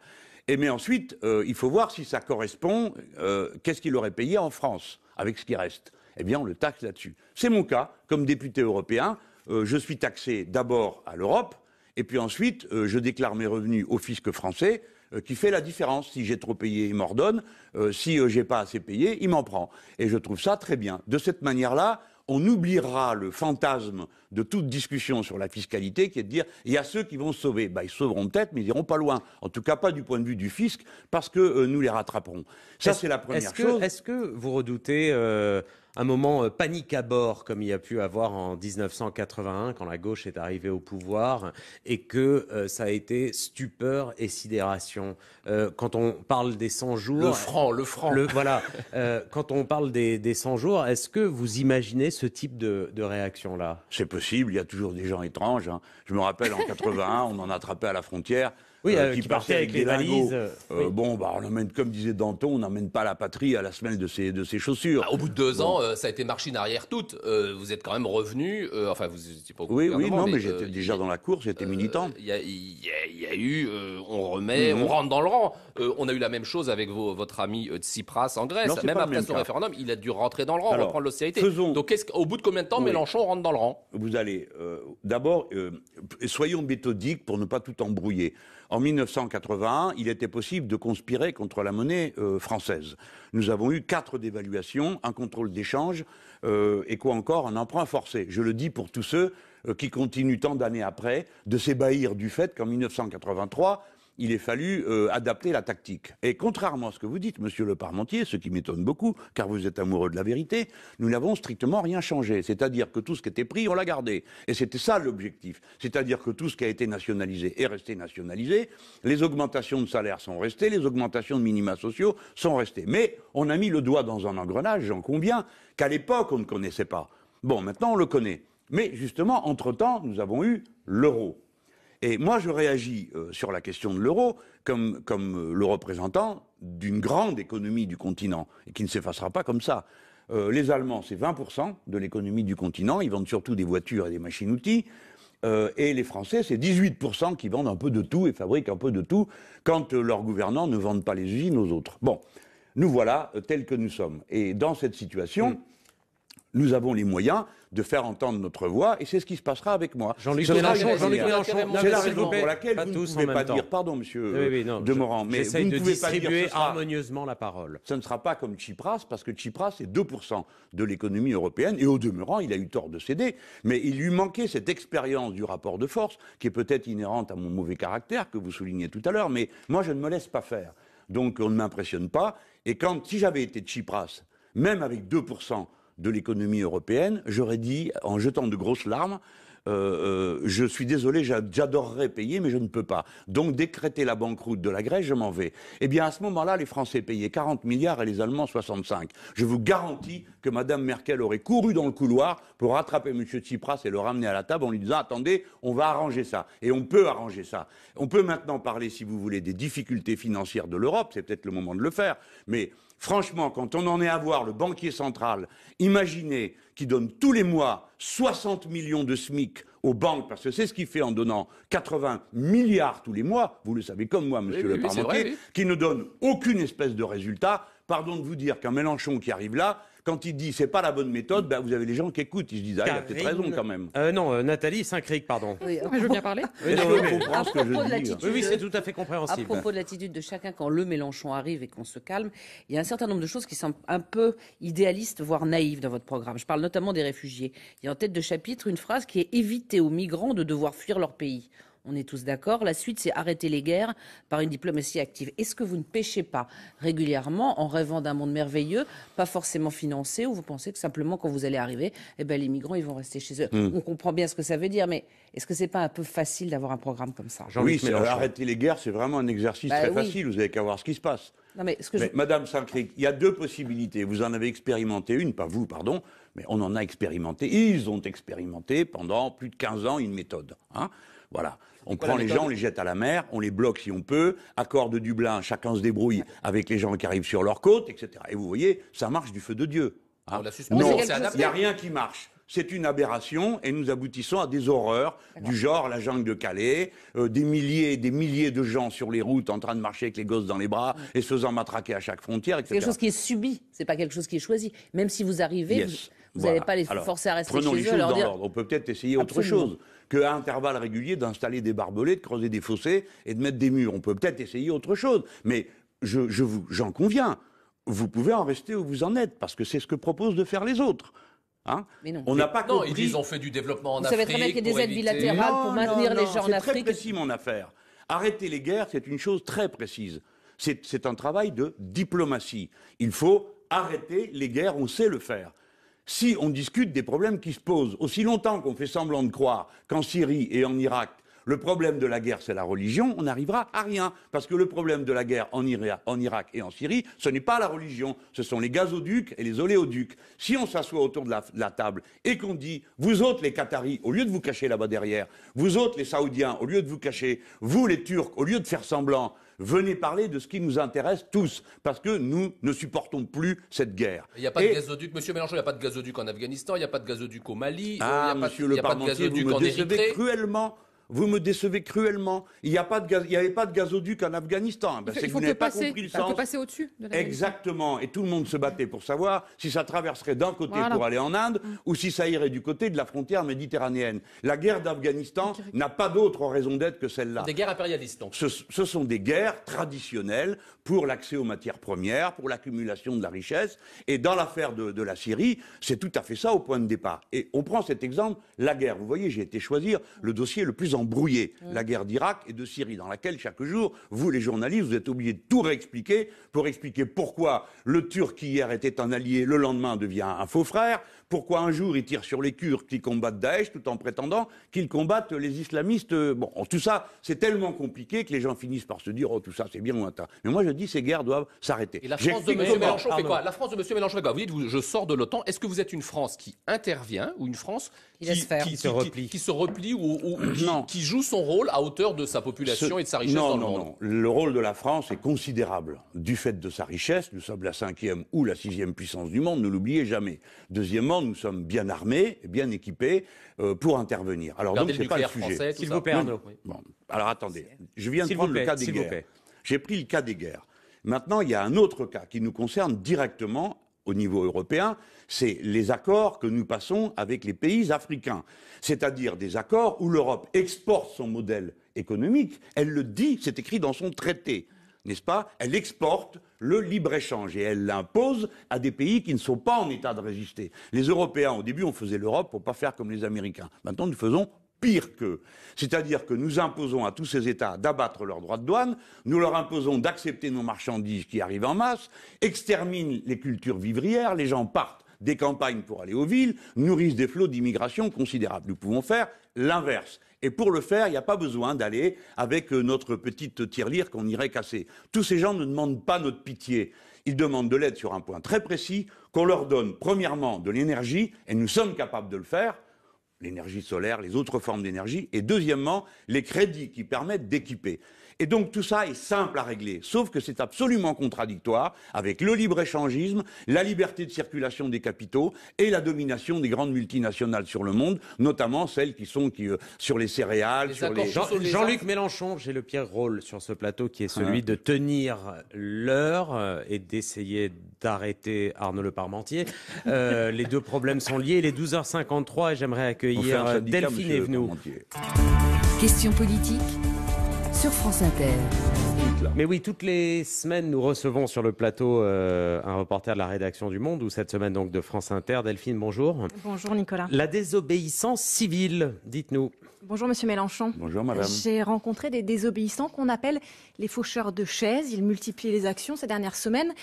Et mais ensuite, euh, il faut voir si ça correspond. Euh, qu'est-ce qu'il aurait payé en France avec ce qui reste eh bien on le taxe là-dessus. C'est mon cas, comme député européen, euh, je suis taxé d'abord à l'Europe, et puis ensuite euh, je déclare mes revenus au fisc français, euh, qui fait la différence. Si j'ai trop payé, il m'ordonne, si j'ai pas assez payé, il m'en prend. Et je trouve ça très bien. De cette manière-là, on oubliera le fantasme de toute discussion sur la fiscalité qui est de dire il y a ceux qui vont sauver. Bah, ils sauveront peut-être, mais ils iront pas loin. En tout cas, pas du point de vue du fisc, parce que nous les rattraperons. Ça, c'est la première est chose. Est-ce que vous redoutez un moment euh, panique à bord comme il y a pu avoir en 1981 quand la gauche est arrivée au pouvoir et que euh, ça a été stupeur et sidération. Euh, quand on parle des 100 jours... Le franc, le franc. voilà. quand on parle des, 100 jours, est-ce que vous imaginez ce type de, réaction-là C'est possible, il y a toujours des gens étranges. Hein. Je me rappelle en 81, on en a attrapé à la frontière oui, euh, euh, qui, partait avec, des valises. Euh, bon, bah, on amène, comme disait Danton, on n'emmène pas la patrie à la semaine de ses, de ses chaussures. Bah, au bout de deux ans, ça a été marche arrière toute. vous êtes quand même revenu. enfin, vous n'étiez pas au Oui, oui, non, mais, j'étais déjà dans la course, j'étais militant. Il y, a eu, on remet, mhm. on rentre dans le rang. on a eu la même chose avec votre ami Tsipras en Grèce. même après son référendum, il a dû rentrer dans le rang, reprendre l'austérité. Donc, au bout de combien de temps Mélenchon rentre dans le rang Vous allez, d'abord, soyons méthodiques pour ne pas tout embrouiller. En 1981, il était possible de conspirer contre la monnaie euh, française. Nous avons eu quatre dévaluations, un contrôle d'échange euh, et quoi encore, un emprunt forcé. Je le dis pour tous ceux euh, qui continuent tant d'années après de s'ébahir du fait qu'en 1983, il est fallu euh, adapter la tactique. Et contrairement à ce que vous dites, monsieur le Parmentier, ce qui m'étonne beaucoup, car vous êtes amoureux de la vérité, nous n'avons strictement rien changé. C'est-à-dire que tout ce qui était pris, on l'a gardé. Et c'était ça l'objectif. C'est-à-dire que tout ce qui a été nationalisé est resté nationalisé. Les augmentations de salaires sont restées, les augmentations de minima sociaux sont restées. Mais on a mis le doigt dans un engrenage, j'en conviens, qu'à l'époque, on ne connaissait pas. Bon, maintenant, on le connaît. Mais justement, entre-temps, nous avons eu l'euro. Et moi, je réagis euh, sur la question de l'euro comme, comme euh, le représentant d'une grande économie du continent, et qui ne s'effacera pas comme ça. Euh, les Allemands, c'est 20% de l'économie du continent, ils vendent surtout des voitures et des machines-outils. et les Français, c'est 18% qui vendent un peu de tout et fabriquent un peu de tout quand leurs gouvernants ne vendent pas les usines aux autres. Bon, nous voilà tels que nous sommes. Et dans cette situation, mm nous avons les moyens de faire entendre notre voix, et c'est ce qui se passera avec moi. Jean-Luc Mélenchon, c'est la raison pour laquelle vous ne pouvez pas dire, pardon Monsieur Demorand, mais vous ne de pouvez pas dire harmonieusement la parole. Ça ne sera pas comme Tsipras, parce que Tsipras est 2% de l'économie européenne, et au demeurant, il a eu tort de céder, mais il lui manquait cette expérience du rapport de force, qui est peut-être inhérente à mon mauvais caractère que vous soulignez tout à l'heure, mais moi je ne me laisse pas faire. Donc on ne m'impressionne pas, et quand si j'avais été Tsipras, même avec 2%, de l'économie européenne, j'aurais dit, en jetant de grosses larmes, euh, euh, je suis désolé, j'adorerais payer, mais je ne peux pas. Donc décréter la banqueroute de la Grèce, je m'en vais. Eh bien, à ce moment-là, les Français payaient 40 milliards et les Allemands 65. Je vous garantis que Mme Merkel aurait couru dans le couloir pour rattraper M. Tsipras et le ramener à la table en lui disant Attendez, on va arranger ça. Et on peut arranger ça. On peut maintenant parler, si vous voulez, des difficultés financières de l'Europe. C'est peut-être le moment de le faire. Mais Franchement, quand on en est à voir le banquier central, imaginez qu'il donne tous les mois 60 millions de SMIC aux banques, parce que c'est ce qu'il fait en donnant 80 milliards tous les mois, vous le savez comme moi, monsieur le oui, qui ne donne aucune espèce de résultat. Pardon de vous dire qu'un Mélenchon qui arrive là, quand il dit c'est pas la bonne méthode, ben, vous avez les gens qui écoutent. Ils se disent, ah, il a peut-être raison quand même. Euh, non, euh, Nathalie Saint-Cric, pardon. Oui, ah, je veux bien parler oui, oui, c'est tout à fait compréhensible. À propos de l'attitude de chacun quand le Mélenchon arrive et qu'on se calme, il y a un certain nombre de choses qui semblent un peu idéalistes, voire naïves dans votre programme. Je parle notamment des réfugiés. Il y a en tête de chapitre une phrase qui est éviter aux migrants de devoir fuir leur pays on est tous d'accord. La suite, c'est arrêter les guerres par une diplomatie active. Est-ce que vous ne pêchez pas régulièrement en rêvant d'un monde merveilleux, pas forcément financé, ou vous pensez que simplement quand vous allez arriver, eh ben, les migrants, ils vont rester chez eux hmm. On comprend bien ce que ça veut dire, mais est-ce que c'est pas un peu facile d'avoir un programme comme ça Oui, arrêter les guerres, c'est vraiment un exercice bah très facile. Vous n'avez qu'à voir ce qui se passe. Madame Saint-Cric, il y a deux possibilités. Vous en avez expérimenté une, pas vous, pardon, mais on en a expérimenté. Ils ont expérimenté pendant plus de 15 ans une méthode. Hein. Voilà. On prend les gens, on les jette à la mer, on les bloque si on peut. Accord de Dublin, chacun se débrouille avec les gens qui arrivent sur leur côte, etc. Et vous voyez, ça marche du feu de Dieu. Hein. non, il n'y a rien qui marche. C'est une aberration et nous aboutissons à des horreurs du genre la jungle de Calais, euh, des milliers et des milliers de gens sur les routes en train de marcher avec les gosses dans les bras et se faisant matraquer à chaque frontière, etc. C'est quelque chose qui est subi, ce n'est pas quelque chose qui est choisi. Même si vous arrivez, vous n'allez pas les forcer à rester chez eux. Prenons On peut peut-être essayer autre chose qu'à intervalles réguliers d'installer des barbelés, de creuser des fossés et de mettre des murs. On peut peut-être essayer autre chose, mais je, vous, j'en conviens, vous pouvez en rester où vous en êtes, parce que c'est ce que proposent de faire les autres. Hein On n'a pas non, Ils disent on fait du développement en Afrique. Ça va être bien des aides bilatérales pour maintenir les gens en Afrique. C'est très précis mon affaire. Arrêter les guerres, c'est une chose très précise. c'est un travail de diplomatie. Il faut arrêter les guerres, on sait le faire si on discute des problèmes qui se posent. Aussi longtemps qu'on fait semblant de croire qu'en Syrie et en Irak, le problème de la guerre, c'est la religion, on n'arrivera à rien. Parce que le problème de la guerre en, en Irak et en Syrie, ce n'est pas la religion, ce sont les gazoducs et les oléoducs. Si on s'assoit autour de la, table et qu'on dit, vous autres les Qataris, au lieu de vous cacher là-bas derrière, vous autres les Saoudiens, au lieu de vous cacher, vous les Turcs, au lieu de faire semblant, venez parler de ce qui nous intéresse tous, parce que nous ne supportons plus cette guerre. Il n'y a pas de gazoduc, monsieur Mélenchon, il n'y a pas de gazoduc en Afghanistan, il n'y a pas de gazoduc au Mali, ah, euh, il n'y a, monsieur pas, le il y a pas de gazoduc en Érythrée. cruellement vous me décevez cruellement. Il n'y avait pas de gazoduc en Afghanistan. Ben, c'est que vous n'avez pas compris le sens. passer au-dessus de Exactement. Et tout le monde se battait pour savoir si ça traverserait d'un côté pour aller en Inde mm. ou si ça irait du côté de la frontière méditerranéenne. La guerre d'Afghanistan n'a pas d'autre raison d'être que celle-là. Des guerres impérialistes, donc. Ce, ce, sont des guerres traditionnelles pour l'accès aux matières premières, pour l'accumulation de la richesse. Et dans l'affaire de, de la Syrie, c'est tout à fait ça au point de départ. Et on prend cet exemple, la guerre. Vous voyez, j'ai été choisir le dossier le plus vous La guerre d'Irak et de Syrie, dans laquelle chaque jour, vous les journalistes, vous êtes obligés de tout réexpliquer pour expliquer pourquoi le Turc hier était un allié, le lendemain devient un faux frère, pourquoi un jour ils tirent sur les Kurdes qui combattent Daesh tout en prétendant qu'ils combattent les islamistes euh, Bon, tout ça, c'est tellement compliqué que les gens finissent par se dire oh tout ça c'est bien lointain. Mais moi je dis ces guerres doivent s'arrêter. la France de M. Mélenchon La France de M. Mélenchon Vous dites je sors de l'OTAN. Est-ce que vous êtes une France qui intervient ou une France qui, se, replie. qui ou, qui, joue son rôle à hauteur de sa population et de sa richesse non, dans le monde Non, le rôle de la France est considérable du fait de sa richesse. Nous sommes la cinquième ou la sixième puissance du monde. Ne l'oubliez jamais. Deuxièmement, nous sommes bien armés, bien équipés euh, pour intervenir. Alors c'est pas le sujet. bon, alors attendez, je viens de prendre le cas des guerres. J'ai pris le cas des guerres. Maintenant, il y a un autre cas qui nous concerne directement au niveau européen, c'est les accords que nous passons avec les pays africains, c'est-à-dire des accords où l'Europe exporte son modèle économique, elle le dit, c'est écrit dans son traité, n'est-ce pas Elle exporte le libre-échange et elle l'impose à des pays qui ne sont pas en état de résister. Les Européens, au début, on faisait l'Europe pour pas faire comme les Américains. Maintenant, nous faisons pire qu'eux. C'est-à-dire que nous imposons à tous ces États d'abattre leurs droits de douane, nous leur imposons d'accepter nos marchandises qui arrivent en masse, exterminent les cultures vivrières, les gens partent des campagnes pour aller aux villes, nourrissent des flots d'immigration considérables. Nous pouvons faire l'inverse. Et pour le faire, il n'y a pas besoin d'aller avec euh, notre petite tirelire qu'on irait casser. Tous ces gens ne demandent pas notre pitié. Ils demandent de l'aide sur un point très précis, qu'on leur donne premièrement de l'énergie, et nous sommes capables de le faire, l'énergie solaire, les autres formes d'énergie, et deuxièmement, les crédits qui permettent d'équiper. Et donc tout ça est simple à régler, sauf que c'est absolument contradictoire avec le libre-échangisme, la liberté de circulation des capitaux et la domination des grandes multinationales sur le monde, notamment celles qui sont euh, sur les céréales, sur les... Jean-Luc Mélenchon, j'ai le pire rôle sur ce plateau qui est ah. celui de tenir l'heure euh, et d'essayer d'arrêter Arnaud Le Parmentier. Euh, [LAUGHS] les deux problèmes sont liés, il est 12h53 et j'aimerais accueillir Delphine Parmentier. Question politique France Inter. Mais oui, toutes les semaines, nous recevons sur le plateau euh, un reporter de la rédaction du Monde, ou cette semaine donc de France Inter. Delphine, bonjour. Bonjour Nicolas. La désobéissance civile, dites-nous. Bonjour Monsieur Mélenchon. Bonjour Madame. J'ai rencontré des désobéissants qu'on appelle les faucheurs de chaises. Ils multiplient les actions ces dernières semaines.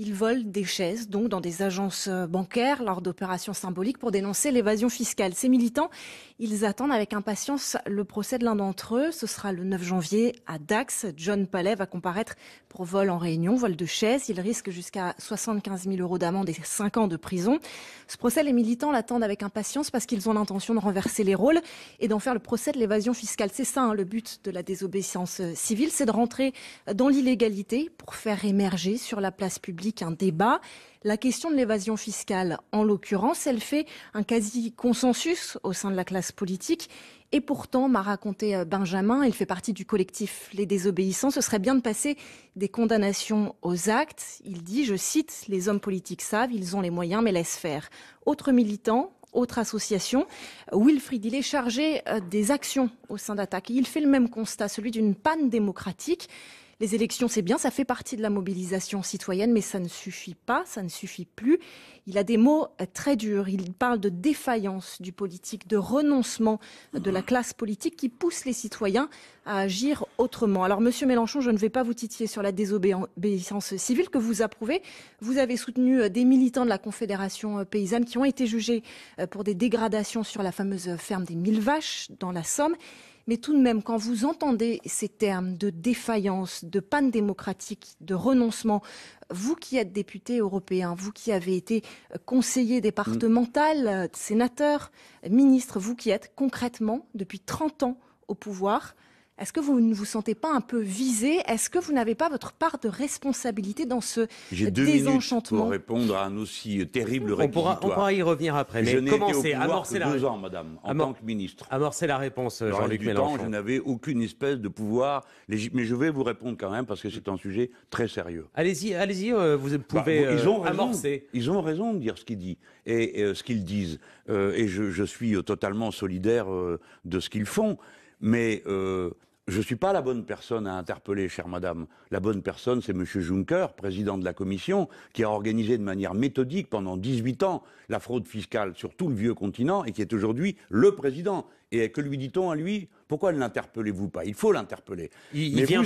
Ils volent des chaises, donc dans des agences euh, bancaires, lors d'opérations symboliques pour dénoncer l'évasion fiscale. Ces militants, ils attendent avec impatience le procès de l'un d'entre eux. Ce sera le 9 janvier à Dax. John Palais va comparaître pour vol en réunion, vol de chaises. Il risque jusqu'à 75 000 euros d'amende et 5 ans de prison. Ce procès, les militants l'attendent avec impatience parce qu'ils ont l'intention de renverser les rôles et d'en faire le procès de l'évasion fiscale. C'est ça hein, le but de la désobéissance euh, civile, c'est de rentrer dans l'illégalité pour faire émerger sur la place publique Qu'un un débat. La question de l'évasion fiscale, en l'occurrence, elle fait un quasi-consensus au sein de la classe politique. Et pourtant, m'a raconté euh, Benjamin, il fait partie du collectif Les Désobéissants, ce serait bien de passer des condamnations aux actes. Il dit, je cite, les hommes politiques savent, ils ont les moyens, mais laissent faire. Autre militant, autre association. Wilfried, il est chargé euh, des actions au sein d'Attaque. Il fait le même constat, celui d'une panne démocratique. Les élections, c'est bien, ça fait partie de la mobilisation citoyenne, mais ça ne suffit pas, ça ne suffit plus. Il a des mots euh, très durs. Il parle de défaillance du politique, de renoncement de la classe politique qui pousse les citoyens à agir autrement. Alors, monsieur Mélenchon, je ne vais pas vous titiller sur la désobéissance civile que vous approuvez. Vous avez soutenu euh, des militants de la Confédération euh, paysanne qui ont été jugés pour des dégradations sur la fameuse ferme des mille vaches dans la Somme. Mais tout de même, quand vous entendez ces termes de défaillance, de panne démocratique, de renoncement, vous qui êtes député européen, vous qui avez été euh, conseiller départemental, euh, sénateur, ministre, vous qui êtes concrètement depuis 30 ans au pouvoir, est-ce que vous ne vous sentez pas un peu visé Est-ce que vous n'avez pas votre part de responsabilité dans ce J'ai deux désenchantement pour répondre à un aussi terrible on on pourra y revenir après. Mais, commencé commencez, amorcer la deux ans, madame, en tant que ministre. Amorcez la réponse, Jean-Luc Mélenchon. Temps, je n'avais aucune espèce de pouvoir. légitime. Mais je vais vous répondre quand même parce que c'est un sujet très sérieux. Allez-y, allez-y, euh, vous bah, pouvez ils ont euh, amorcer. Ils ont raison de dire ce qu'ils disent et, euh, ce qu'ils disent. et je, je, suis totalement solidaire de ce qu'ils font. Mais je ne suis pas la bonne personne à interpeller, chère madame. La bonne personne, c'est M. Juncker, président de la Commission, qui a organisé de manière méthodique pendant 18 ans la fraude fiscale sur tout le vieux continent et qui est aujourd'hui le président. Et que lui dit-on à lui Pourquoi ne l'interpellez-vous pas Il faut l'interpeller. Il ne vient,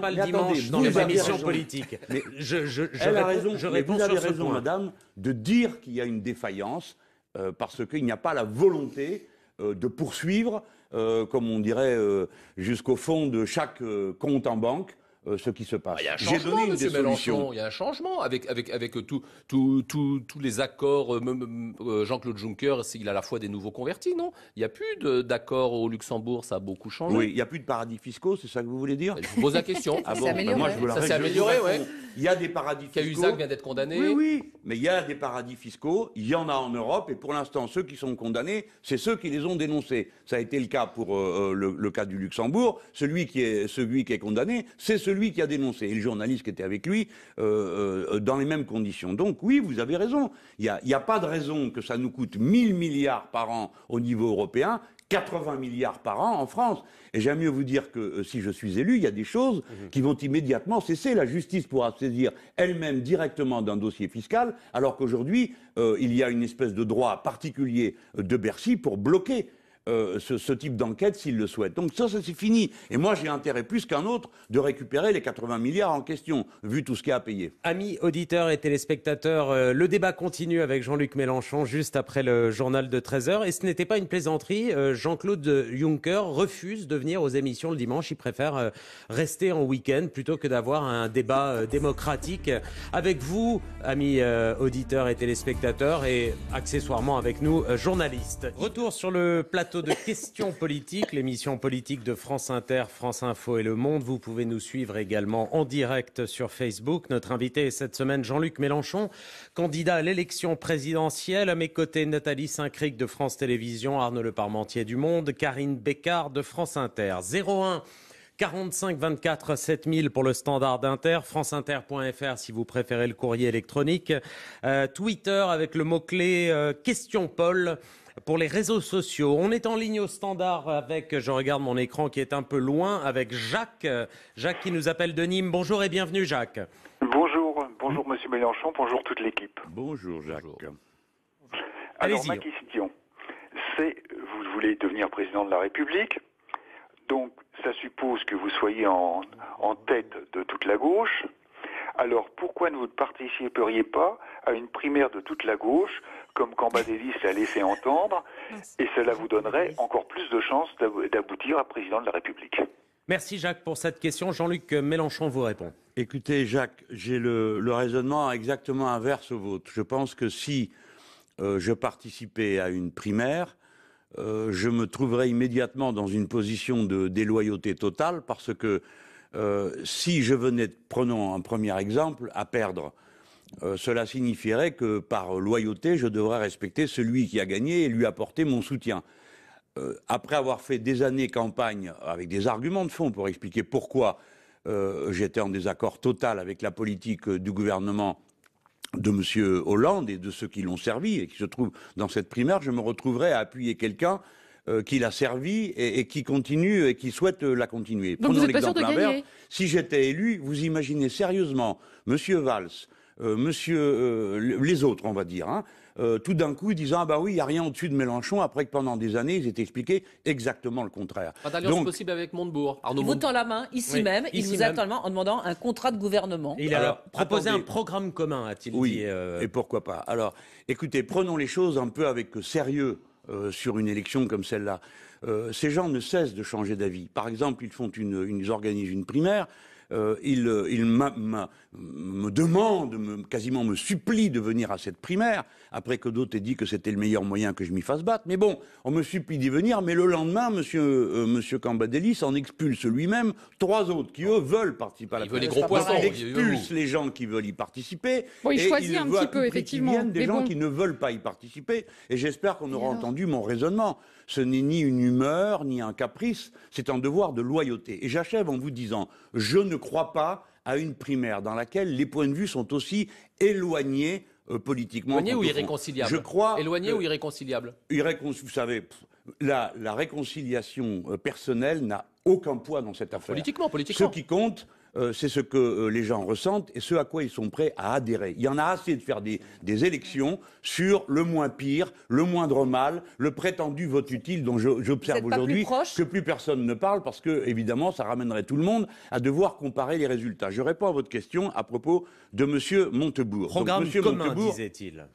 pas le dimanche dans les émissions politiques. elle raison, je vous avez raison, madame, de dire qu'il y a une défaillance euh, parce qu'il n'y a pas la volonté euh, de poursuivre euh, comme on dirait, euh, jusqu'au fond de chaque euh, compte en banque euh, ce qui se passe. Ah, J'ai donné Il y a un changement avec, avec, avec tous tout, tout, les accords. Euh, euh, Jean-Claude Juncker, il a la fois des nouveaux convertis, non Il n'y a plus d'accords au Luxembourg, ça a beaucoup changé. Oui, il n'y a plus de paradis fiscaux, c'est ça que vous voulez dire bah, Je pose la question. vous ça amélioré, oui. Il y a des paradis fiscaux. Cahuzac vient d'être condamné. Oui, oui, mais il y a des paradis fiscaux, il y en a en Europe, et pour l'instant, ceux qui sont condamnés, c'est ceux qui les ont dénoncés. Ça a été le cas pour le, cas du Luxembourg. Celui qui est, celui qui est condamné, c'est celui celui qui a dénoncé et le journaliste qui était avec lui euh, euh, dans les mêmes conditions. Donc oui, vous avez raison. Il n'y a, pas de raison que ça nous coûte 1000 milliards par an au niveau européen. 80 milliards par an en France. Et j'aime mieux vous dire que euh, si je suis élu, il y a des choses mhm. qui vont immédiatement cesser. La justice pourra saisir elle-même directement d'un dossier fiscal, alors qu'aujourd'hui, il y a une espèce de droit particulier de Bercy pour bloquer euh, ce, type d'enquête s'il le souhaite Donc ça, c'est fini. Et moi, j'ai intérêt plus qu'un autre de récupérer les 80 milliards en question, vu tout ce qu'il y a à payer. Amis auditeurs et téléspectateurs, euh, le débat continue avec Jean-Luc Mélenchon juste après le journal de 13h. Et ce n'était pas une plaisanterie. Euh, Jean-Claude Juncker refuse de venir aux émissions le dimanche. Il préfère rester en week-end plutôt que d'avoir un débat démocratique avec vous, amis auditeurs et téléspectateurs, et accessoirement avec nous, journalistes. Retour sur le plateau de questions politiques, l'émission politique de France Inter, France Info et Le Monde. Vous pouvez nous suivre également en direct sur Facebook. Notre invité est cette semaine Jean-Luc Mélenchon, candidat à l'élection présidentielle. À mes côtés, Nathalie Saint-Cric de France Télévisions, Arnaud Le Parmentier du Monde, Karine Bécard de France Inter. 01 45 24 7000 pour le standard d'Inter, franceinter.fr si vous préférez le courrier électronique, euh, Twitter avec le mot-clé euh, question Paul pour les réseaux sociaux. On est en ligne au standard avec, je regarde mon écran qui est un peu loin, avec Jacques. Jacques qui nous appelle de Nîmes. Bonjour et bienvenue Jacques. Bonjour, bonjour Monsieur Mélenchon, bonjour toute l'équipe. Bonjour Jacques. Alors ma question, c'est, vous voulez devenir président de la République, donc ça suppose que vous soyez en tête de toute la gauche. Alors pourquoi ne vous participeriez pas à une primaire de toute la gauche comme Cambadélis l'a laissé entendre, et cela vous donnerait encore plus de chances d'aboutir à président de la République. Merci Jacques pour cette question. Jean-Luc Mélenchon vous répond. Écoutez Jacques, j'ai le, raisonnement exactement inverse au vôtre. Je pense que si euh, je participais à une primaire, euh, je me trouverais immédiatement dans une position de déloyauté totale parce que euh, si je venais, prenons un premier exemple, à perdre euh, cela signifierait que par loyauté, je devrais respecter celui qui a gagné et lui apporter mon soutien. Euh, après avoir fait des années campagne avec des arguments de fond pour expliquer pourquoi euh, j'étais en désaccord total avec la politique du gouvernement de M. Hollande et de ceux qui l'ont servi et qui se trouvent dans cette primaire, je me retrouverais à appuyer quelqu'un qui l'a servi et, qui continue et qui souhaite la continuer. Prenons l'exemple inverse. Si j'étais élu, vous imaginez sérieusement M. Valls, euh, monsieur euh, les autres, on va dire, hein, euh, tout d'un coup disant ah bah oui, il n'y a rien au-dessus de Mélenchon, après que pendant des années, ils étaient expliqués exactement le contraire. Pas d'alliance possible avec Montebourg. Arnaud il vous tend la main, ici même, il vous en demandant un contrat de gouvernement. il a proposé un programme commun, a-t-il dit. et pourquoi pas. Alors, écoutez, prenons les choses un peu avec sérieux. sur une élection comme celle-là. ces gens ne cessent de changer d'avis. Par exemple, ils font une, ils organisent une primaire, ils, ils me demande, quasiment me supplie de venir à cette primaire, après que d'autres aient dit que c'était le meilleur moyen que je m'y fasse battre. Mais bon, on me supplie d'y venir, mais le lendemain, monsieur, euh, euh, monsieur Cambadélis en expulse lui-même trois autres qui, eux, veulent participer à la primaire. les gros poissons, il expulse les gens qui veulent y participer. il choisit un petit peu, effectivement. des gens qui ne veulent pas y participer, et j'espère qu'on aura entendu mon raisonnement. Ce n'est ni une humeur, ni un caprice, c'est un devoir de loyauté. Et j'achève en vous disant, je ne crois pas à une primaire dans laquelle les points de vue sont aussi éloignés euh, politiquement. Éloignés ou irréconciliables Je crois. Éloignés euh, ou irréconciliables Vous savez, la, la, réconciliation euh, personnelle n'a aucun poids dans cette affaire. Politiquement, politiquement. Ce qui compte, euh, c'est ce que euh, les gens ressentent et ce à quoi ils sont prêts à adhérer. Il y en a assez de faire des, élections sur le moins pire, le moindre mal, le prétendu vote utile dont j'observe aujourd'hui que plus personne ne parle parce que, évidemment, ça ramènerait tout le monde à devoir comparer les résultats. Je réponds à votre question à propos de M. Montebourg. disait-il.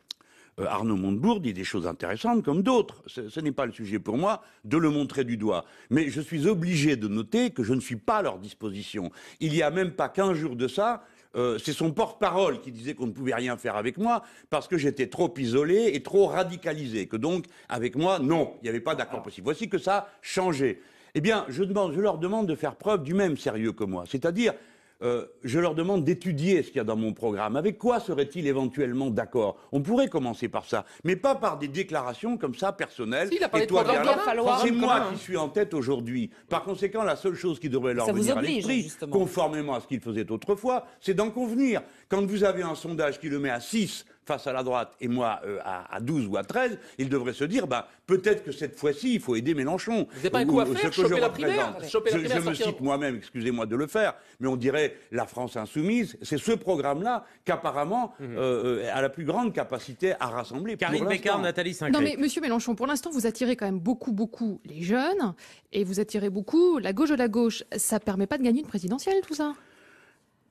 Euh, Arnaud Montebourg dit des choses intéressantes comme d'autres. Ce, n'est pas le sujet pour moi de le montrer du doigt. Mais je suis obligé de noter que je ne suis pas à leur disposition. Il n'y a même pas qu'un jour de ça, euh, c'est son porte-parole qui disait qu'on ne pouvait rien faire avec moi parce que j'étais trop isolé et trop radicalisé. Que donc, avec moi, non, il n'y avait pas d'accord possible. Voici que ça a changé. Eh bien, je, je leur demande de faire preuve du même sérieux que moi. C'est-à-dire euh, je leur demande d'étudier ce qu'il y a dans mon programme. Avec quoi seraient-ils éventuellement d'accord On pourrait commencer par ça, mais pas par des déclarations comme ça personnelles. Si, il a de c'est moi qui suis en tête aujourd'hui. Par conséquent, la seule chose qui devrait leur venir à l'esprit, conformément à ce qu'ils faisaient autrefois, c'est d'en convenir. Quand vous avez un sondage qui le met à 6 face à la droite et moi euh, à, 12 ou à 13, il devrait se dire bah, peut-être que cette fois-ci, il faut aider Mélenchon. Vous n'avez pas un je me cite moi-même, excusez-moi de le faire, mais on dirait la France insoumise. C'est ce programme-là qu'apparemment mhm. euh, euh, a la plus grande capacité à rassembler. Karine Bécard, Nathalie Sinclair. Non mais Monsieur Mélenchon, pour l'instant, vous attirez quand même beaucoup, beaucoup les jeunes et vous attirez beaucoup la gauche de la gauche. Ça permet pas de gagner une présidentielle, tout ça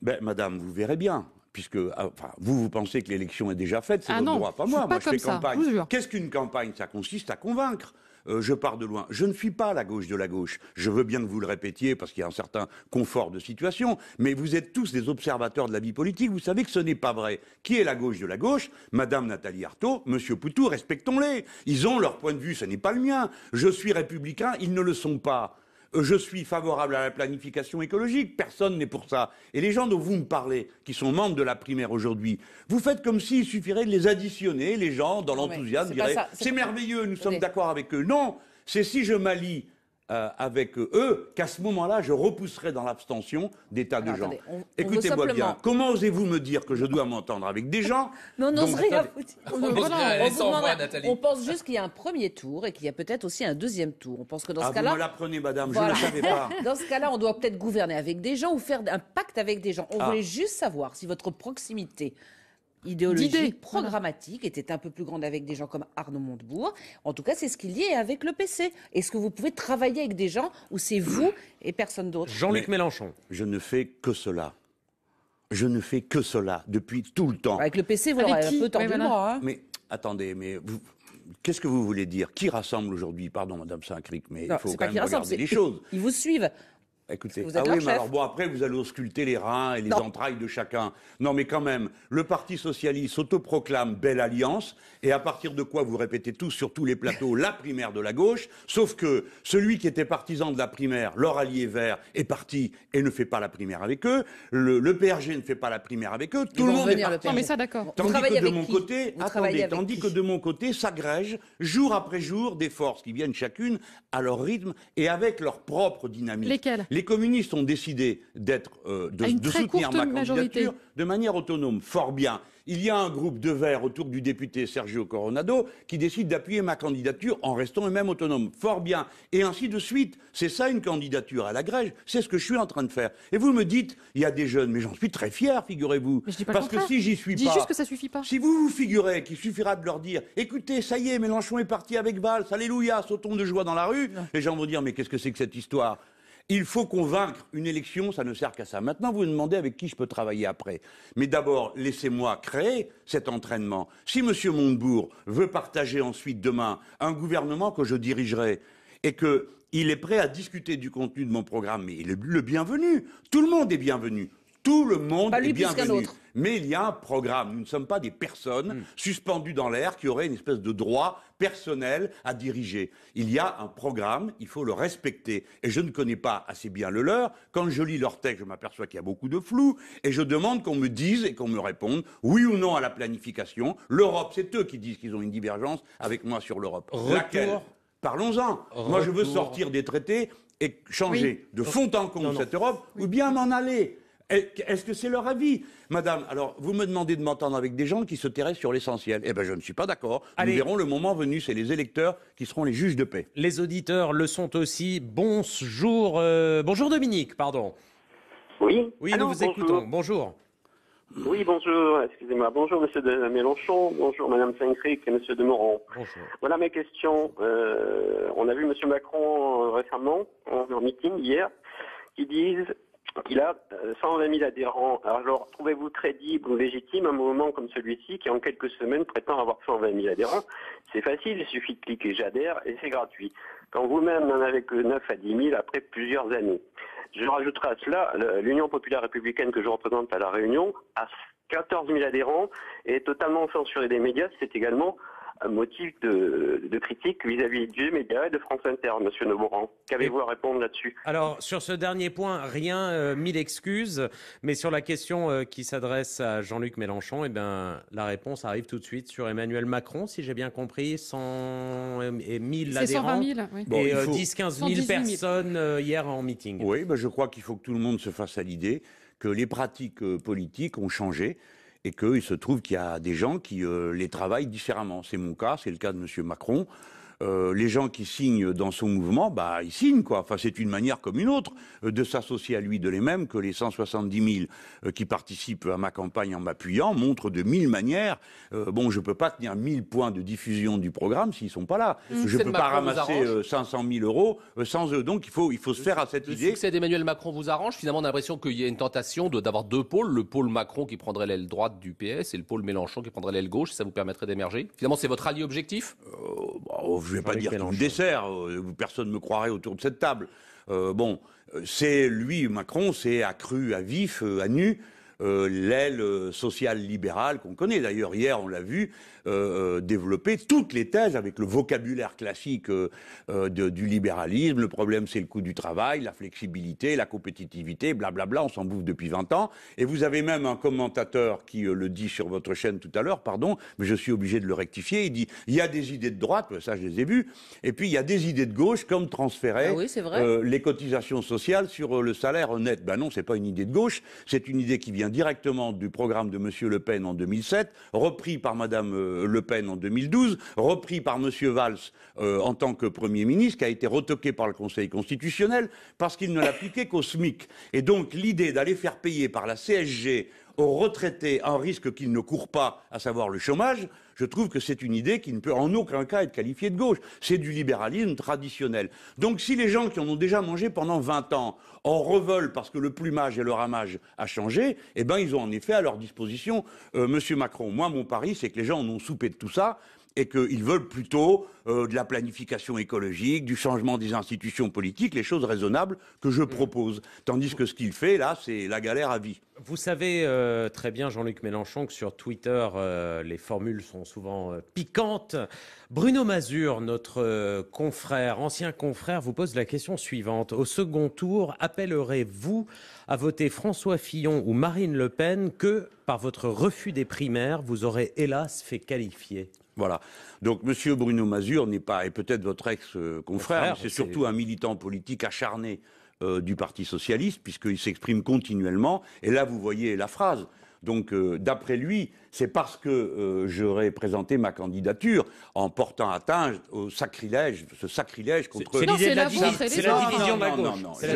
ben, madame, vous verrez bien puisque ah, enfin, vous, vous pensez que l'élection est déjà faite, c'est ah votre droit, pas moi. moi, je fais campagne. Qu'est-ce qu'une campagne Ça consiste à convaincre. Euh, je pars de loin. Je ne suis pas la gauche de la gauche. Je veux bien que vous le répétiez parce qu'il y a un certain confort de situation, mais vous êtes tous des observateurs de la vie politique. Vous savez que ce n'est pas vrai. Qui est la gauche de la gauche Madame Nathalie Arthaud, Monsieur Poutou, respectons-les. Ils ont leur point de vue, ce n'est pas le mien. Je suis républicain, ils ne le sont pas. Euh, je suis favorable à la planification écologique, personne n'est pour ça. Et les gens dont vous me parlez, qui sont membres de la primaire aujourd'hui, vous faites comme s'il suffirait de les additionner, les gens, dans ah l'enthousiasme, diraient c'est merveilleux, nous sommes d'accord avec eux. Non, c'est si je m'allie euh, avec eux qu'à ce moment-là, je repousserai dans l'abstention des tas de gens. Écoutez-moi bien. Comment osez-vous me dire que je dois m'entendre avec des gens Non, non, rien On, pense juste qu'il y a un premier tour et qu'il y a peut-être aussi un deuxième tour. On pense que dans ce ah, cas-là. Vous l'apprenez, madame, je ne savais pas. [LAUGHS] dans ce cas-là, on doit peut-être gouverner avec des gens ou faire un pacte avec des gens. On ah. voulait juste savoir si votre proximité idéologique, programmatique, était un peu plus grande avec des gens comme Arnaud Montebourg. En tout cas, c'est ce qu'il y a avec le PC. Est-ce que vous pouvez travailler avec des gens où c'est vous et personne d'autre Jean-Luc Mélenchon. Je ne fais que cela. Je ne fais que cela depuis tout le temps. Avec le PC, vous l'aurez un peu tendu hein. Mais attendez, mais qu'est-ce que vous voulez dire Qui rassemble aujourd'hui Pardon, Madame Saint-Cric, mais il faut quand même regarder les choses. [LAUGHS] Ils vous suivent. Bah, écoutez, vous ah oui, mais alors bon, après, vous allez ausculter les reins et les entrailles de chacun. Non, mais quand même, le Parti Socialiste s'autoproclame belle alliance, et à partir de quoi vous répétez tous sur tous les plateaux la primaire de la gauche, sauf que celui qui était partisan de la primaire, leur allié vert, est parti et ne fait pas la primaire avec eux, le, PRG ne fait pas la primaire avec eux, tout le monde est Non, mais ça, d'accord. Tandis, que de, mon côté, attendez, tandis que de mon côté, s'agrègent jour après jour des forces qui viennent chacune à leur rythme et avec leur propre dynamique. Lesquelles les communistes ont décidé d'être, euh, de, soutenir ma candidature de manière autonome. Fort bien. Il y a un groupe de verts autour du député Sergio Coronado qui décide d'appuyer ma candidature en restant eux-mêmes autonomes. Fort bien. Et ainsi de suite. C'est ça une candidature à la grège. C'est ce que je suis en train de faire. Et vous me dites, il y a des jeunes, mais j'en suis très fier, figurez-vous. Parce que si j'y suis je dis juste que ça suffit pas. Si vous vous figurez qu'il suffira de leur dire, écoutez, ça y est, Mélenchon est parti avec Valls, alléluia, sautons de joie dans la rue, les gens vont dire, mais qu'est-ce que c'est que cette histoire il faut convaincre. Une élection, ça ne sert qu'à ça. Maintenant, vous me demandez avec qui je peux travailler après. Mais d'abord, laissez-moi créer cet entraînement. Si M. Montebourg veut partager ensuite demain un gouvernement que je dirigerai et qu'il est prêt à discuter du contenu de mon programme, il est le bienvenu. Tout le monde est bienvenu. Tout le monde est bienvenu mais il y a un programme. Nous ne sommes pas des personnes hmm. suspendues dans l'air qui auraient une espèce de droit personnel à diriger. Il y a un programme, il faut le respecter. Et je ne connais pas assez bien le leur. Quand je lis leur texte, je m'aperçois qu'il y a beaucoup de flou et je demande qu'on me dise et qu'on me réponde oui ou non à la planification. L'Europe, c'est eux qui disent qu'ils ont une divergence avec moi sur l'Europe. Laquelle Parlons-en. Moi, je veux sortir des traités et changer de fond en comble cette Europe, ou bien m'en aller. Eh, est-ce que c'est leur avis Madame, alors vous me demandez de m'entendre avec des gens qui se tairaient sur l'essentiel. Eh bien, je ne suis pas d'accord. Nous verrons le moment venu, c'est les électeurs qui seront les juges de paix. Les auditeurs le sont aussi. Bonjour, euh, bonjour Dominique, pardon. Oui, oui nous vous écoutons. Bonjour. Oui, bonjour, excusez-moi. Bonjour, monsieur Mélenchon. Bonjour, madame Saint-Cric et monsieur de Voilà mes questions. Euh, on a vu monsieur Macron euh, récemment, en, en meeting hier, qui disent il a 120 euh, 000 adhérents. Alors, trouvez-vous crédible ou légitime un moment comme celui-ci qui, en quelques semaines, prétend avoir 120 000 adhérents C'est facile, il suffit de cliquer j'adhère et c'est gratuit. Quand vous-même n'en avez que 9 à 10 000 après plusieurs années. Je rajouterai à cela l'Union populaire républicaine que je représente à La Réunion a 14 000 adhérents et totalement censurée des médias. C'est également motif de, critique vis-à-vis du média et de France Inter, Monsieur Noboran. Qu'avez-vous à répondre là-dessus Alors, sur ce dernier point, rien, euh, mille excuses, mais sur la question euh, qui s'adresse à Jean-Luc Mélenchon, eh ben, la réponse arrive tout de suite sur Emmanuel Macron, si j'ai bien compris, 100 et 1000 adhérents 000, et 10-15 000 euh, personnes hier en meeting. Oui, ben, je crois qu'il faut que tout le monde se fasse à l'idée que les pratiques politiques ont changé et qu'il se trouve qu'il y a des gens qui euh, les travaillent différemment. C'est mon cas, c'est le cas de M. Macron. Euh, les gens qui signent dans son mouvement, bah, ils signent, quoi. Enfin, c'est une manière comme une autre euh, de s'associer à lui de les mêmes que les 170 000 euh, qui participent à ma campagne en m'appuyant montrent de mille manières. bon, je peux pas tenir mille points de diffusion du programme s'ils sont pas là. Mmh. je peux pas ramasser 500 000 euros sans eux. Donc, il faut, il faut se faire à cette idée. Le succès d'Emmanuel Macron vous arrange. Finalement, on a l'impression qu'il y a une tentation d'avoir deux pôles. Le pôle Macron qui prendrait l'aile droite du PS et le pôle Mélenchon qui prendrait l'aile gauche. Ça vous permettrait d'émerger. Finalement, c'est votre allié objectif bah, je ne vais pas dire qu'il le dessert, euh, personne ne me croirait autour de cette table. Euh, bon, c'est lui, Macron, c'est accru à vif, euh, à nu, l'aile sociale libérale qu'on connaît. D'ailleurs, hier, on l'a vu, euh, euh, développer toutes les thèses avec le vocabulaire classique euh, du libéralisme. Le problème, c'est le coût du travail, la flexibilité, la compétitivité, blablabla. Bla, bla, on s'en bouffe depuis 20 ans. Et vous avez même un commentateur qui le dit sur votre chaîne tout à l'heure, pardon, mais je suis obligé de le rectifier. Il dit il y a des idées de droite, ça je les ai vues, et puis il y a des idées de gauche comme transférer ah les cotisations sociales sur le salaire net, Ben non, c'est pas une idée de gauche, c'est une idée qui vient directement du programme de M. Le Pen en 2007, repris par Mme euh, le Pen en 2012, repris par M. Valls euh, en tant que Premier ministre, qui a été retoqué par le Conseil constitutionnel parce qu'il ne l'appliquait qu'au SMIC. Et donc l'idée d'aller faire payer par la CSG aux retraités un risque qu'ils ne courent pas, à savoir le chômage, je trouve que c'est une idée qui ne peut en aucun cas être qualifiée de gauche. C'est du libéralisme traditionnel. Donc si les gens qui en ont déjà mangé pendant 20 ans en revolent parce que le plumage et le ramage a changé, eh ben ils ont en effet à leur disposition euh, M. Macron. Moi, mon pari, c'est que les gens en ont soupé de tout ça, et qu'ils veulent plutôt euh, de la planification écologique, du changement des institutions politiques, les choses raisonnables que je mm. propose. Tandis que ce qu'il fait, là, c'est la galère à vie. Vous savez euh, très bien, Jean-Luc Mélenchon, que sur Twitter, euh, les formules sont souvent piquantes. Bruno Mazur, notre confrère, ancien confrère, vous pose la question suivante. Au second tour, appellerez-vous à voter François Fillon ou Marine Le Pen que, par votre refus des primaires, vous aurez hélas fait qualifier voilà. Donc M. Bruno Mazur n'est pas, et peut-être votre ex-confrère, c'est surtout un militant politique acharné euh, du Parti socialiste, puisqu'il s'exprime continuellement. Et là, vous voyez la phrase donc, euh, d'après lui, c'est parce que euh, j'aurais présenté ma candidature en portant atteinte au sacrilège, ce sacrilège contre. C'est l'idée de la, C'est la division de la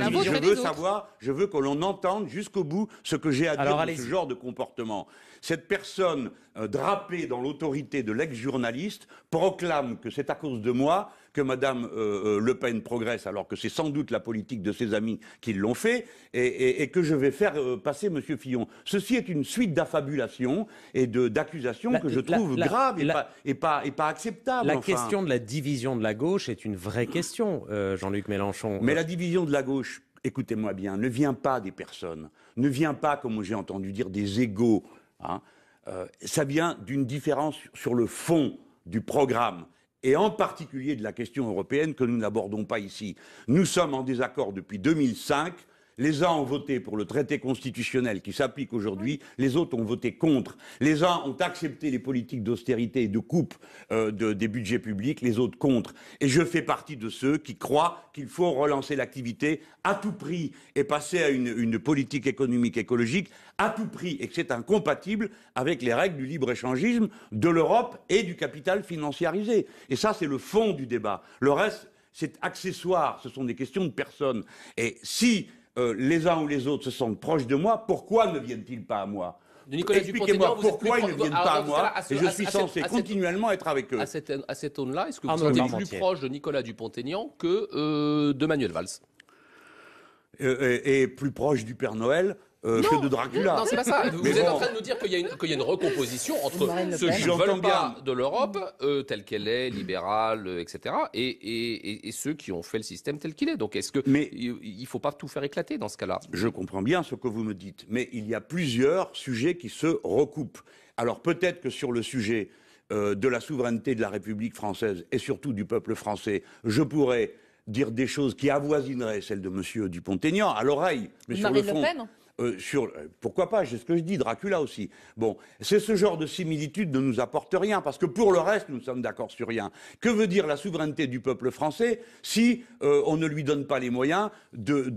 gauche. Je veux savoir, je veux que l'on entende jusqu'au bout ce que j'ai à dire de ce genre de comportement. Cette personne euh, drapée dans l'autorité de l'ex-journaliste proclame que c'est à cause de moi que Madame euh, euh, Le Pen progresse, alors que c'est sans doute la politique de ses amis qui l'ont fait, et, que je vais faire euh, passer M. Fillon. Ceci est une suite d'affabulations et d'accusations que je trouve graves et, pas, et, acceptables. La question de la division de la gauche est une vraie question, Jean-Luc Mélenchon. Mais la division de la gauche, écoutez-moi bien, ne vient pas des personnes, ne vient pas, comme j'ai entendu dire, des égaux. Hein. ça vient d'une différence sur le fond du programme et en particulier de la question européenne que nous n'abordons pas ici. Nous sommes en désaccord depuis 2005 les uns ont voté pour le traité constitutionnel qui s'applique aujourd'hui, les autres ont voté contre. Les uns ont accepté les politiques d'austérité et de coupe euh, des budgets publics, les autres contre. Et je fais partie de ceux qui croient qu'il faut relancer l'activité à tout prix et passer à une, une politique économique écologique à tout prix et que c'est incompatible avec les règles du libre-échangisme, de l'Europe et du capital financiarisé. Et ça, c'est le fond du débat. Le reste, c'est accessoire, ce sont des questions de personnes. Et si euh, les uns ou les autres se sentent proches de moi, pourquoi ne viennent-ils pas à moi Expliquez-moi pourquoi ils ne viennent pas à moi et je suis censé continuellement être avec eux. À cette, à là est-ce que ah vous êtes plus proche de Nicolas Dupont-Aignan que euh, de Manuel Valls et, plus proche du Père Noël euh, que de Dracula. Non, c'est pas ça. Vous, êtes en train de nous dire qu'il y, a une recomposition entre ceux qui de l'Europe, euh, telle qu'elle est, libérale, euh, etc., et, ceux qui ont fait le système tel qu'il est. Donc est-ce que il ne faut pas tout faire éclater dans ce cas-là Je comprends bien ce que vous me dites. Mais il y a plusieurs sujets qui se recoupent. Alors peut-être que sur le sujet de la souveraineté de la République française et surtout du peuple français, je pourrais dire des choses qui avoisineraient celles de M. Dupont-Aignan à l'oreille. mais sur le fond, euh, euh, pourquoi pas, c'est ce que je dis, Dracula aussi. Bon, c'est ce genre de similitude ne nous apporte rien, parce que pour le reste, nous sommes d'accord sur rien. Que veut dire la souveraineté du peuple français si euh, on ne lui donne pas les moyens de,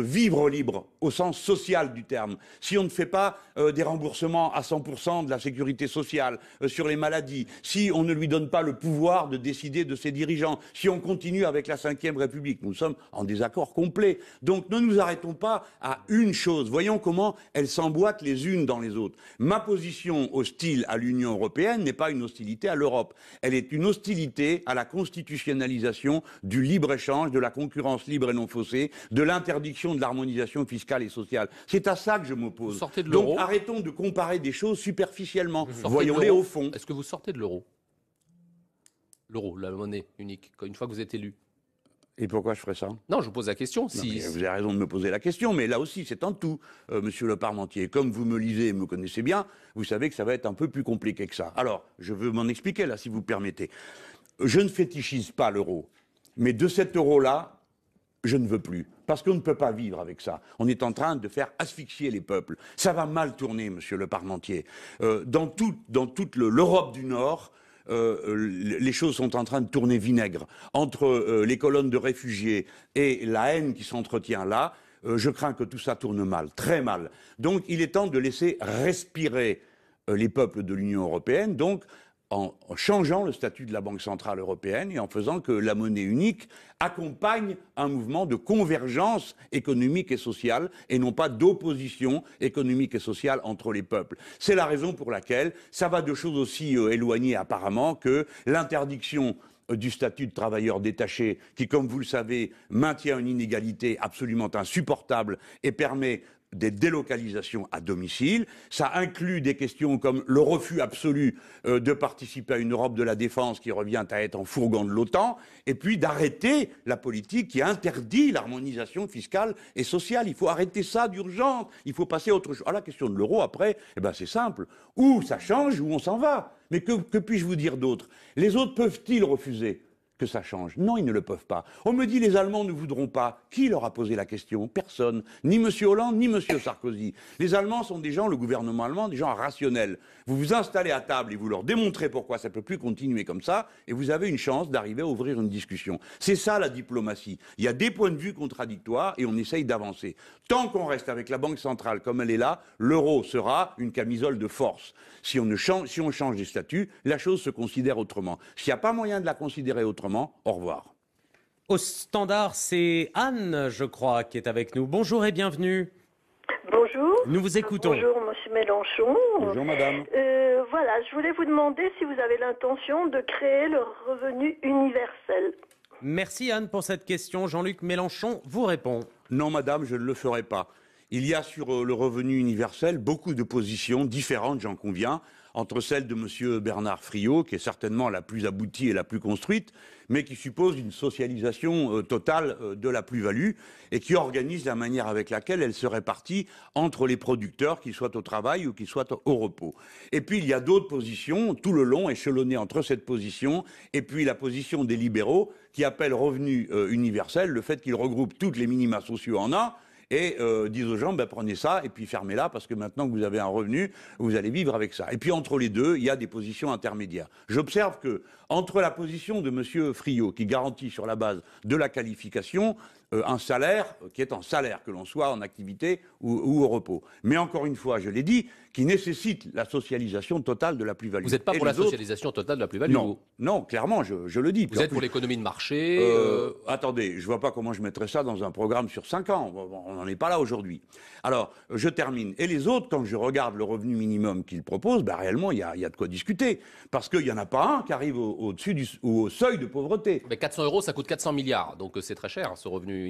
vivre libre, au sens social du terme Si on ne fait pas des remboursements à 100% de la sécurité sociale sur les maladies, si on ne lui donne pas le pouvoir de décider de ses dirigeants, si on continue avec la Ve République, nous sommes en désaccord complet. Donc ne nous arrêtons pas à une chose. Voyons comment elles s'emboîtent les unes dans les autres. Ma position hostile à l'Union européenne n'est pas une hostilité à l'Europe. Elle est une hostilité à la constitutionnalisation du libre-échange, de la concurrence libre et non faussée, de l'interdiction de l'harmonisation fiscale et sociale. C'est à ça que je m'oppose. Donc arrêtons de comparer des choses superficiellement. Voyons-les au fond. Est-ce que vous sortez de l'euro L'euro, la monnaie unique, une fois que vous êtes élu et pourquoi je ferais ça Non, je vous pose la question. Si... vous avez raison de me poser la question, mais là aussi, c'est en tout, euh, monsieur le parmentier. Comme vous me lisez et me connaissez bien, vous savez que ça va être un peu plus compliqué que ça. Alors, je veux m'en expliquer, là, si vous permettez. Je ne fétichise pas l'euro, mais de cet euro-là, je ne veux plus. Parce qu'on ne peut pas vivre avec ça. On est en train de faire asphyxier les peuples. Ça va mal tourner, monsieur le parmentier. Euh, dans, tout, dans toute l'Europe du Nord, euh, euh, les choses sont en train de tourner vinaigre entre euh, les colonnes de réfugiés et la haine qui s'entretient là. je crains que tout ça tourne mal, très mal. Donc il est temps de laisser respirer les peuples de l'Union européenne, donc en changeant le statut de la Banque centrale européenne et en faisant que la monnaie unique accompagne un mouvement de convergence économique et sociale et non pas d'opposition économique et sociale entre les peuples. C'est la raison pour laquelle ça va de choses aussi euh, éloignées apparemment que l'interdiction euh, du statut de travailleur détaché qui, comme vous le savez, maintient une inégalité absolument insupportable et permet des délocalisations à domicile. Ça inclut des questions comme le refus absolu euh, de participer à une Europe de la défense qui revient à être en fourgon de l'OTAN, et puis d'arrêter la politique qui interdit l'harmonisation fiscale et sociale. Il faut arrêter ça d'urgence. Il faut passer à autre chose. À la question de l'euro, après, eh ben, c'est simple. Ou ça change, ou on s'en va. Mais que, que puis-je vous dire d'autre Les autres peuvent-ils refuser que ça change. Non, ils ne le peuvent pas. On me dit les Allemands ne voudront pas. Qui leur a posé la question Personne. Ni M. Hollande, ni M. Sarkozy. Les Allemands sont des gens, le gouvernement allemand, des gens rationnels. Vous vous installez à table et vous leur démontrez pourquoi ça ne peut plus continuer comme ça, et vous avez une chance d'arriver à ouvrir une discussion. C'est ça la diplomatie. Il y a des points de vue contradictoires et on essaye d'avancer. Tant qu'on reste avec la Banque centrale comme elle est là, l'euro sera une camisole de force. Si on, change, si on change les statuts, la chose se considère autrement. S'il n'y a pas moyen de la considérer autrement, au revoir. Au standard, c'est Anne, je crois, qui est avec nous. Bonjour et bienvenue. Bonjour. Nous vous écoutons. Bonjour, monsieur Mélenchon. Bonjour, madame. Euh, voilà, je voulais vous demander si vous avez l'intention de créer le revenu universel. Merci, Anne, pour cette question. Jean-Luc Mélenchon vous répond. Non, madame, je ne le ferai pas. Il y a sur euh, le revenu universel beaucoup de positions différentes, j'en conviens entre celle de M. Bernard Friot, qui est certainement la plus aboutie et la plus construite, mais qui suppose une socialisation euh, totale euh, de la plus-value et qui organise la manière avec laquelle elle se répartit entre les producteurs, qu'ils soient au travail ou qu'ils soient au repos. Et puis il y a d'autres positions tout le long, échelonnées entre cette position et puis la position des libéraux qui appellent revenu euh, universel, le fait qu'ils regroupent toutes les minima sociaux en un et euh, disent aux gens, ben, prenez ça et puis fermez-la parce que maintenant que vous avez un revenu, vous allez vivre avec ça. Et puis entre les deux, il y a des positions intermédiaires. J'observe que entre la position de M. Friot, qui garantit sur la base de la qualification, euh, un salaire qui est en salaire, que l'on soit en activité ou, au repos. Mais encore une fois, je l'ai dit, qui nécessite la socialisation totale de la plus-value. Vous n'êtes pas pour la socialisation totale de la plus-value non. non, clairement, je, le dis. Vous êtes pour l'économie de marché euh, euh, Attendez, je ne vois pas comment je mettrais ça dans un programme sur 5 ans. On n'en est pas là aujourd'hui. Alors, je termine. Et les autres, quand je regarde le revenu minimum qu'ils proposent, bah, réellement, il y a, de quoi discuter. Parce qu'il n'y en a pas un qui arrive au-dessus du ou au seuil de pauvreté. Mais 400 euros, ça coûte 400 milliards. Donc c'est très cher, hein, ce revenu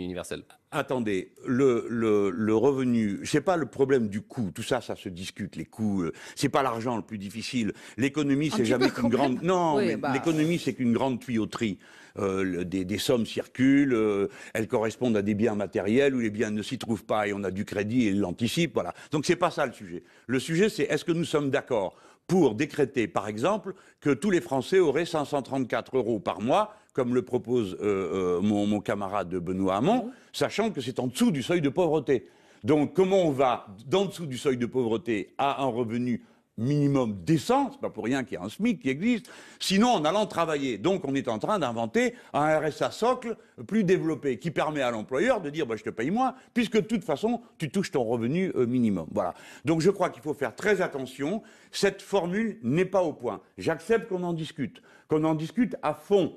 Attendez, le, le, le revenu, c'est pas le problème du coût. Tout ça, ça se discute. Les coûts, euh, c'est pas l'argent le plus difficile. L'économie, c'est jamais qu'une grande. Non, bah. l'économie, c'est qu'une grande tuyauterie. Euh, des, sommes circulent, euh, elles correspondent à des biens matériels où les biens ne s'y trouvent pas et on a du crédit et l'anticipe. Voilà. Donc c'est pas ça le sujet. Le sujet, c'est est-ce que nous sommes d'accord pour décréter, par exemple, que tous les Français auraient 534 euros par mois comme le propose euh, euh, mon, camarade Benoît Hamon, sachant que c'est en dessous du seuil de pauvreté. Donc comment on va d'en dessous du seuil de pauvreté à un revenu minimum décent, pas pour rien qu'il y a un SMIC qui existe, sinon en allant travailler. Donc on est en train d'inventer un RSA socle plus développé qui permet à l'employeur de dire bah, je te paye moins puisque de toute façon tu touches ton revenu euh, minimum. Voilà. Donc je crois qu'il faut faire très attention, cette formule n'est pas au point. J'accepte qu'on en discute, qu'on en discute à fond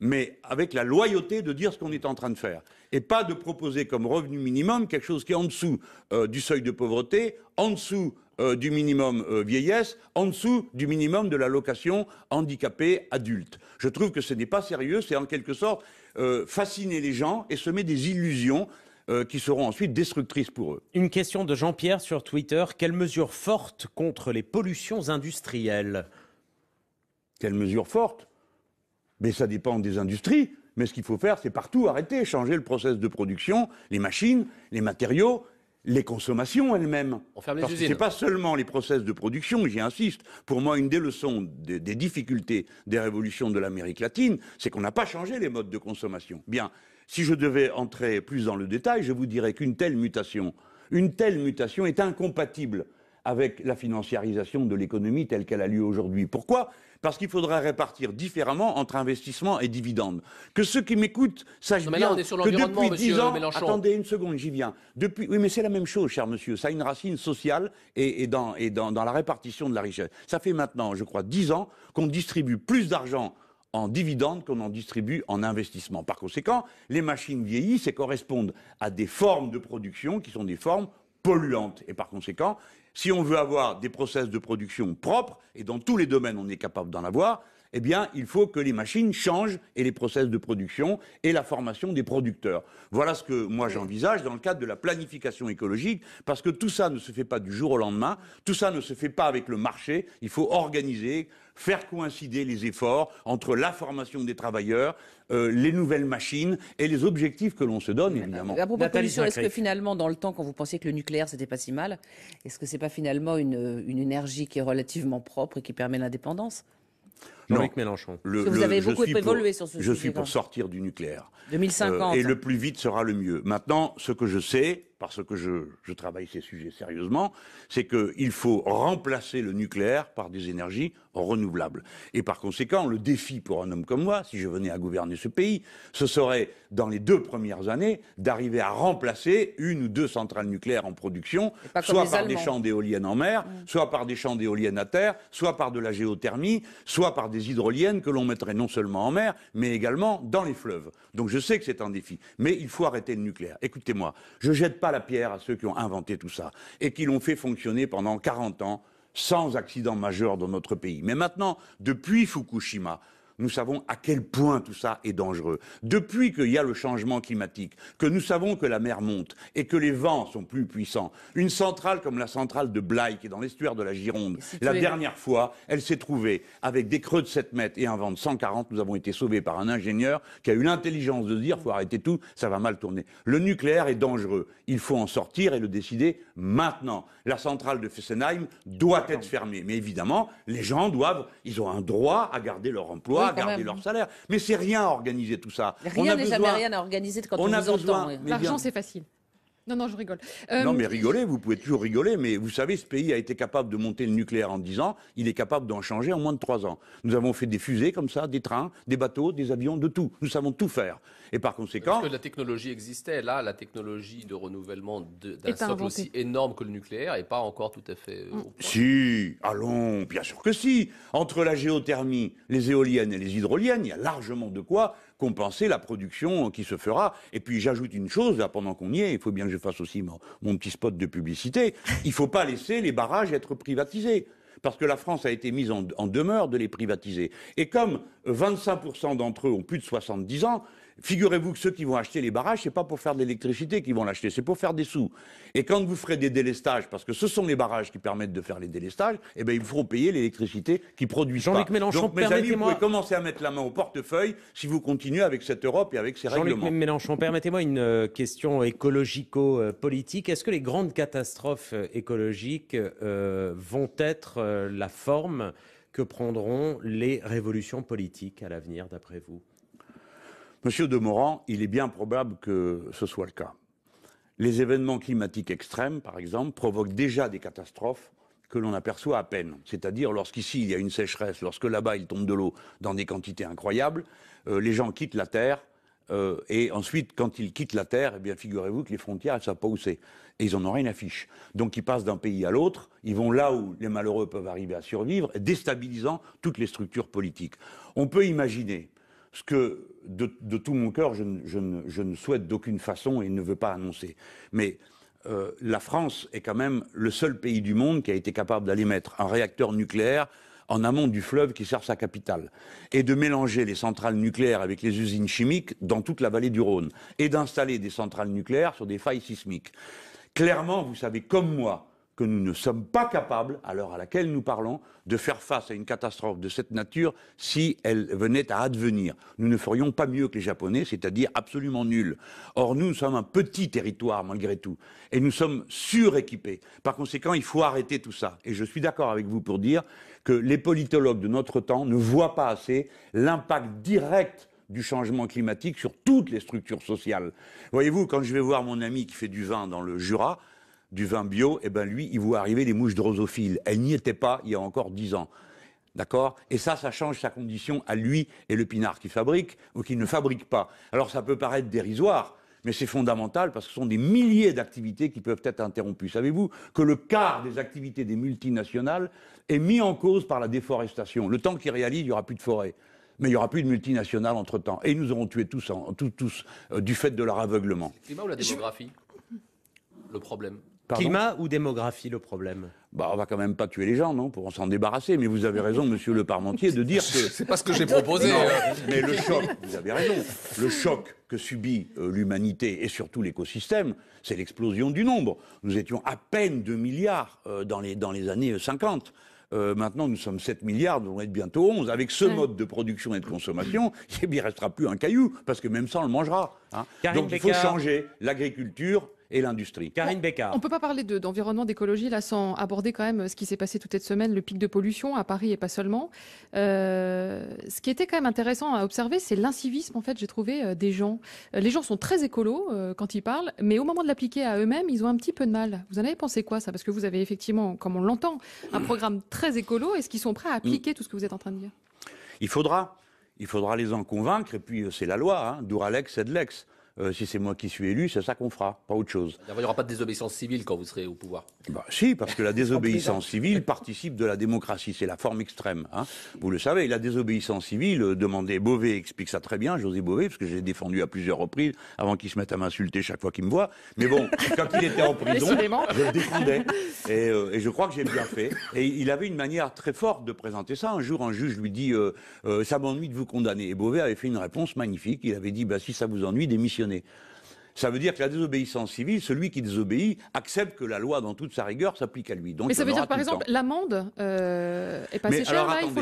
mais avec la loyauté de dire ce qu'on est en train de faire. Et pas de proposer comme revenu minimum quelque chose qui est en dessous euh, du seuil de pauvreté, en dessous euh, du minimum euh, vieillesse, en dessous du minimum de la location handicapé adulte. Je trouve que ce n'est pas sérieux, c'est en quelque sorte fasciner les gens et semer des illusions qui seront ensuite destructrices pour eux. Une question de Jean-Pierre sur Twitter. Quelles mesures fortes contre les pollutions industrielles Quelles mesures fortes mais ça dépend des industries. Mais ce qu'il faut faire, c'est partout arrêter, changer le process de production, les machines, les matériaux, les consommations elles-mêmes. Parce usines. c'est pas seulement les process de production, j'y insiste. Pour moi, une des leçons des, des difficultés des révolutions de l'Amérique latine, c'est qu'on n'a pas changé les modes de consommation. Bien, si je devais entrer plus dans le détail, je vous dirais qu'une telle mutation, une telle mutation est incompatible avec la financiarisation de l'économie telle qu'elle a lieu aujourd'hui. Pourquoi parce qu'il faudra répartir différemment entre investissement et dividende. Que ceux qui m'écoutent sachent bien là, que depuis 10 ans, attendez une seconde, j'y viens. Depuis, oui, mais c'est la même chose, cher monsieur. Ça a une racine sociale et, dans, et dans, dans la répartition de la richesse. Ça fait maintenant, je crois, dix ans qu'on distribue plus d'argent en dividendes qu'on en distribue en investissement. Par conséquent, les machines vieillissent et correspondent à des formes de production qui sont des formes et par conséquent, si on veut avoir des process de production propres, et dans tous les domaines on est capable d'en avoir, eh bien, il faut que les machines changent et les process de production et la formation des producteurs. Voilà ce que moi j'envisage dans le cadre de la planification écologique, parce que tout ça ne se fait pas du jour au lendemain, tout ça ne se fait pas avec le marché, il faut organiser, faire coïncider les efforts entre la formation des travailleurs, euh, les nouvelles machines et les objectifs que l'on se donne, évidemment. À propos de pollution, est-ce que finalement, dans le temps, quand vous pensiez que le nucléaire, c'était pas si mal, est-ce que c'est pas finalement une, une énergie qui est relativement propre et qui permet l'indépendance Jean-Luc Mélenchon. vous avez beaucoup évolué sur ce je sujet. Je suis pour sortir du nucléaire. 2050. Euh, et le plus vite sera le mieux. Maintenant, ce que je sais, parce que je, travaille ces sujets sérieusement, c'est qu'il faut remplacer le nucléaire par des énergies renouvelables. Et par conséquent, le défi pour un homme comme moi, si je venais à gouverner ce pays, ce serait, dans les deux premières années, d'arriver à remplacer une ou deux centrales nucléaires en production, soit par des champs d'éoliennes en mer, mm. soit par des champs d'éoliennes à terre, soit par de la géothermie, soit par des des hydroliennes que l'on mettrait non seulement en mer, mais également dans les fleuves. Donc je sais que c'est un défi, mais il faut arrêter le nucléaire. Écoutez-moi, je ne jette pas la pierre à ceux qui ont inventé tout ça et qui l'ont fait fonctionner pendant 40 ans sans accident majeur dans notre pays. Mais maintenant, depuis Fukushima, nous savons à quel point tout ça est dangereux. Depuis qu'il y a le changement climatique, que nous savons que la mer monte et que les vents sont plus puissants, une centrale comme la centrale de Blaye, qui est dans l'estuaire de la Gironde, la dernière fois, elle s'est trouvée avec des creux de 7 mètres et un vent de 140. Nous avons été sauvés par un ingénieur qui a eu l'intelligence de dire faut arrêter tout, ça va mal tourner. Le nucléaire est dangereux. Il faut en sortir et le décider maintenant. La centrale de Fessenheim doit être fermée. Mais évidemment, les gens doivent, ils ont un droit à garder leur emploi pas garder leur salaire. Mais c'est rien à organiser tout ça. Rien n'est jamais rien à organiser quand on, on a besoin, entend. L'argent, c'est facile. Non, non, je rigole. Non, euh, mais rigolez, vous pouvez toujours rigoler, mais vous savez, ce pays a été capable de monter le nucléaire en 10 ans, il est capable d'en changer en moins de 3 ans. Nous avons fait des fusées comme ça, des trains, des bateaux, des avions, de tout. Nous savons tout faire. Et par conséquent. Parce que la technologie existait, là, la technologie de renouvellement d'un socle aussi énorme que le nucléaire et pas encore tout à fait. Euh, si, allons, bien sûr que si. Entre la géothermie, les éoliennes et les hydroliennes, il y a largement de quoi compenser la production qui se fera. Et puis j'ajoute une chose, là, pendant qu'on y est, il faut bien que je fasse aussi mon, petit spot de publicité, il ne faut pas laisser les barrages être privatisés parce que la France a été mise en, en demeure de les privatiser. Et comme 25% d'entre eux ont plus de 70 ans, Figurez-vous que ceux qui vont acheter les barrages, c'est pas pour faire de l'électricité qu'ils vont l'acheter, c'est pour faire des sous. Et quand vous ferez des délestages, parce que ce sont les barrages qui permettent de faire les délestages, eh ben il faut payer l'électricité qui produit. Jean-Luc Mélenchon, Donc, mes amis, vous pouvez commencer à mettre la main au portefeuille si vous continuez avec cette Europe et avec ces règlements. Jean-Luc Mélenchon, permettez-moi une euh, question écologico-politique. Est-ce que les grandes catastrophes euh, écologiques euh, vont être la forme que prendront les révolutions politiques à l'avenir, d'après vous Monsieur Demorand, il est bien probable que ce soit le cas. Les événements climatiques extrêmes, par exemple, provoquent déjà des catastrophes que l'on aperçoit à peine. C'est-à-dire lorsqu'ici il y a une sécheresse, lorsque là-bas il tombe de l'eau dans des quantités incroyables, euh, les gens quittent la Terre. Euh, et ensuite, quand ils quittent la Terre, eh bien, figurez-vous que les frontières, elles ne savent pas où c'est. Et ils n'en ont rien à Donc, ils passent d'un pays à l'autre, ils vont là où les malheureux peuvent arriver à survivre, déstabilisant toutes les structures politiques. On peut imaginer ce que de, tout mon cœur, je, ne, souhaite d'aucune façon et ne veux pas annoncer. Mais euh, la France est quand même le seul pays du monde qui a été capable d'aller mettre un réacteur nucléaire en amont du fleuve qui sert sa capitale, et de mélanger les centrales nucléaires avec les usines chimiques dans toute la vallée du Rhône, et d'installer des centrales nucléaires sur des failles sismiques. Clairement, vous savez comme moi que nous ne sommes pas capables, à l'heure à laquelle nous parlons, de faire face à une catastrophe de cette nature si elle venait à advenir. Nous ne ferions pas mieux que les Japonais, c'est-à-dire absolument nul. Or, nous, nous sommes un petit territoire, malgré tout, et nous sommes suréquipés. Par conséquent, il faut arrêter tout ça. Et je suis d'accord avec vous pour dire que les politologues de notre temps ne voient pas assez l'impact direct du changement climatique sur toutes les structures sociales. Voyez-vous, quand je vais voir mon ami qui fait du vin dans le Jura, du vin bio, eh ben lui, il voit arriver les mouches drosophiles. Elles n'y étaient pas il y a encore dix ans. D'accord Et ça, ça change sa condition à lui et le pinard qu'il fabrique ou qu'il ne fabrique pas. Alors ça peut paraître dérisoire, mais c'est fondamental parce que ce sont des milliers d'activités qui peuvent être interrompues. Savez-vous que le quart des activités des multinationales est mis en cause par la déforestation Le temps qu'ils réalisent, il n'y aura plus de forêt. Mais il n'y aura plus de multinationales entre-temps. Et ils nous auront tués tous, tous, euh, du fait de leur aveuglement. Le climat ou la démographie Le problème Climat ou démographie, le problème bah, on va quand même pas tuer les gens, non, pour s'en débarrasser. Mais vous avez raison, Monsieur le Parmentier, de dire que [LAUGHS] c'est pas ce que j'ai proposé. Hein. mais le choc, vous avez raison, le choc que subit euh, l'humanité et surtout l'écosystème, c'est l'explosion du nombre. Nous étions à peine 2 milliards euh, dans les dans les années 50. Euh, maintenant, nous sommes 7 milliards, nous allons être bientôt 11. Avec ce mode de production et de consommation, eh il ne restera plus un caillou, parce que même ça, on le mangera. Hein. Donc, il faut changer l'agriculture et l'industrie. Karine Becker. On ne peut pas parler d'environnement, d'écologie, là, sans aborder quand même euh, ce qui s'est passé toute cette semaine, le pic de pollution à Paris et pas seulement. Euh, ce qui était quand même intéressant à observer, c'est l'incivisme, en fait, j'ai trouvé, euh, des gens. Les gens sont très écolos quand ils parlent, mais au moment de l'appliquer à eux-mêmes, ils ont un petit peu de mal. Vous en avez pensé quoi, ça Parce que vous avez effectivement, comme on l'entend, un programme très écolo. Est-ce qu'ils sont prêts à mm. appliquer tout ce que vous êtes en train de dire Il faudra. Il faudra les en convaincre, et puis c'est la loi, hein, d'Ouralex et de l'ex. Euh, si c'est moi qui suis élu, c'est ça qu'on fera, pas autre chose. Il n'y aura pas de désobéissance civile quand vous serez au pouvoir. Bah, si, parce que la [LAUGHS] désobéissance hein. civile participe de la démocratie, c'est la forme extrême. Hein. Vous le savez, la désobéissance civile, euh, demandez Beauvais explique ça très bien, José Beauvais, parce que j'ai défendu à plusieurs reprises avant qu'il se mette à m'insulter chaque fois qu'il me voit. Mais bon, [LAUGHS] quand il était en prison, je le défendais. Euh, et, je crois que j'ai bien fait. Et il avait une manière très forte de présenter ça. Un jour, un juge lui dit Ça m'ennuie de vous condamner. Et Beauvais avait fait une réponse magnifique. Il avait dit bah, Si ça vous ennuie, démissionnez. Ça veut dire que la désobéissance civile, celui qui désobéit accepte que la loi, dans toute sa rigueur, s'applique à lui. Donc, mais ça veut dire, par exemple, l'amende euh, est pas mais alors, attendez,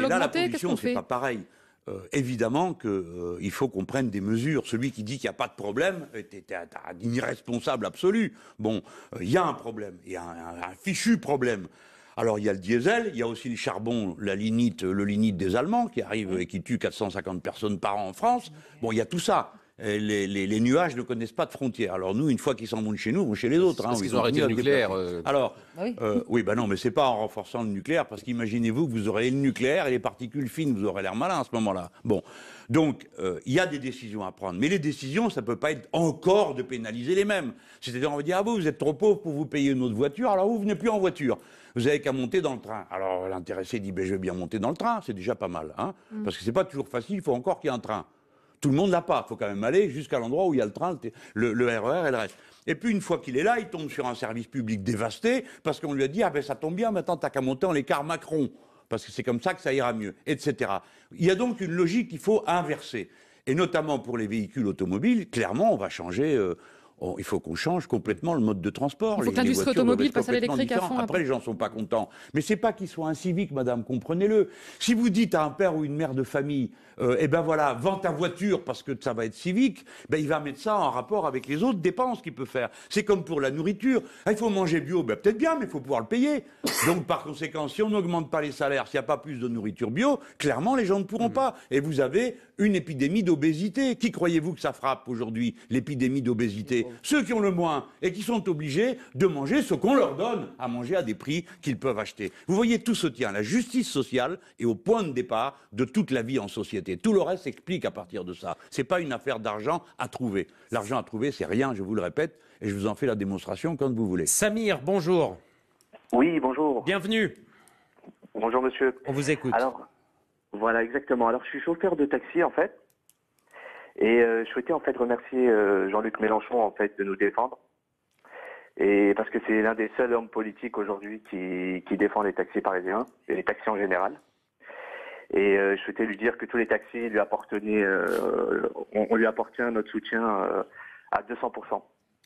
il faut ce C'est pas pareil. Euh, évidemment qu'il euh, faut qu'on prenne des mesures. Celui qui dit qu'il n'y a pas de problème est un irresponsable absolu. Bon, il y a un problème, il y a un, fichu problème. Alors il y a le diesel, il y a aussi le charbon, la lignite, le lignite des Allemands qui arrive et qui tue 450 personnes par an en France. Bon, il y a tout ça. Euh, les, nuages ne connaissent pas de frontières. Alors nous, une fois qu'ils s'en vont chez nous, ou vont chez les autres. Hein, parce qu'ils ont arrêté le nucléaire. Euh, alors, ah oui, ben non, mais c'est pas en renforçant le nucléaire, parce qu'imaginez-vous que vous aurez le nucléaire et les particules fines, vous aurez l'air malin à ce moment-là. Bon, donc il y a des décisions à prendre, mais les décisions, ça peut pas être encore de pénaliser les mêmes. C'est-à-dire, on va dire, ah vous, vous êtes trop pauvre pour vous payer une autre voiture, alors vous venez plus en voiture vous avez qu'à monter dans le train. Alors l'intéressé dit, ben, je vais bien monter dans le train, c'est déjà pas mal, hein, mm. parce que c'est pas toujours facile, il faut encore qu'il y ait un train. Tout le monde l'a pas. Il faut quand même aller jusqu'à l'endroit où il y a le train, le, RER e et le reste. Et puis une fois qu'il est là, il tombe sur un service public dévasté parce qu'on lui a dit ah ben ça tombe bien, maintenant t'as qu'à monter en écart Macron parce que c'est comme ça que ça ira mieux, etc. Il y a donc une logique qu'il faut inverser. Et notamment pour les véhicules automobiles, clairement, on va changer euh, Oh, il faut qu'on change complètement le mode de transport. Il faut l'industrie automobile passe à l'électrique à fond. Après, les gens ne sont pas contents. Mais ce n'est pas qu'ils soient inciviques, madame, comprenez-le. Si vous dites à un père ou une mère de famille, euh, eh ben voilà, vends ta voiture parce que ça va être civique, ben il va mettre ça en rapport avec les autres dépenses qu'il peut faire. C'est comme pour la nourriture. Ah, il faut manger bio, ben, peut-être bien, mais il faut pouvoir le payer. Donc par conséquent, si on n'augmente pas les salaires, s'il n'y a pas plus de nourriture bio, clairement les gens ne pourront mmh. pas. Et vous avez une épidémie d'obésité. Qui croyez-vous que ça frappe aujourd'hui, l'épidémie d'obésité Ceux qui ont le moins et qui sont obligés de manger ce qu'on leur donne à manger à des prix qu'ils peuvent acheter. Vous voyez, tout se tient. La justice sociale est au point de départ de toute la vie en société. Tout le reste s'explique à partir de ça. C'est pas une affaire d'argent à trouver. L'argent à trouver, c'est rien, je vous le répète, et je vous en fais la démonstration quand vous voulez. Samir, bonjour. Oui, bonjour. Bienvenue. Bonjour, monsieur. On vous écoute. Alors, voilà, exactement. Alors, je suis chauffeur de taxi, en fait. Et euh, je souhaitais, en fait, remercier euh, Jean-Luc Mélenchon, en fait, de nous défendre. Et parce que c'est l'un des seuls hommes politiques aujourd'hui qui, défend les taxis parisiens et les taxis en général. Et euh, je souhaitais lui dire que tous les taxis lui appartenaient, on, lui appartient notre soutien à 200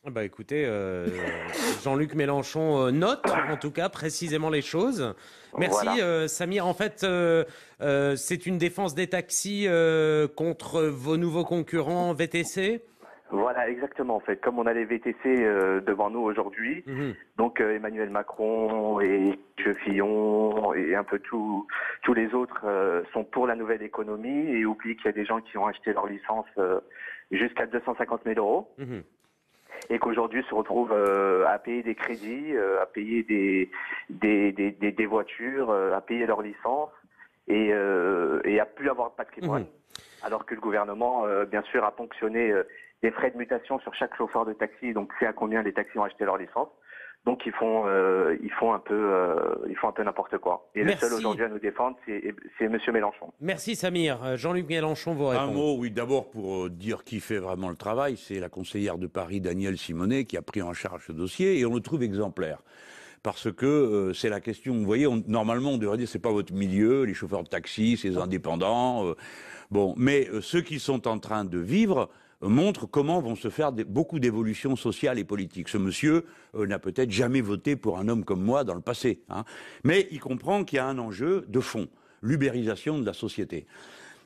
ah bah, écoutez, euh, Jean-Luc Mélenchon euh, note en tout cas précisément les choses. Merci euh, Samir. En fait, c'est une défense des taxis contre vos nouveaux concurrents VTC voilà, exactement. En fait, comme on a les VTC devant nous aujourd'hui, mhm. donc Emmanuel Macron et Jeux Fillon et un peu tous tous les autres sont pour la nouvelle économie et oublient qu'il y a des gens qui ont acheté leur licence jusqu'à 250 000 euros. Mhm et qu'aujourd'hui se retrouvent euh, à payer des crédits, euh, à payer des, des, des, voitures, euh, à payer leur licence et, et à plus avoir de patrimoine. Mmh. Alors que le gouvernement, bien sûr, a ponctionné des frais de mutation sur chaque chauffeur de taxi, donc c'est à combien les taxis ont acheté leur licence. Donc ils font, euh, ils font un peu, euh, ils font n'importe quoi. Et le seul aujourd'hui à nous défendre, c'est Monsieur Mélenchon. Merci Samir. Euh, Jean-Luc Mélenchon vous Un mot, oui, d'abord pour dire qui fait vraiment le travail, c'est la conseillère de Paris, Danielle Simonet, qui a pris en charge ce dossier et on le trouve exemplaire parce que c'est la question. Vous voyez, normalement, on devrait dire c'est pas votre milieu, les chauffeurs de taxi, ces indépendants. bon, mais ceux qui sont en train de vivre montre comment vont se faire beaucoup d'évolutions sociales et politiques. Ce monsieur euh, n'a peut-être jamais voté pour un homme comme moi dans le passé, hein. mais il comprend qu'il y a un enjeu de fond, l'ubérisation de la société.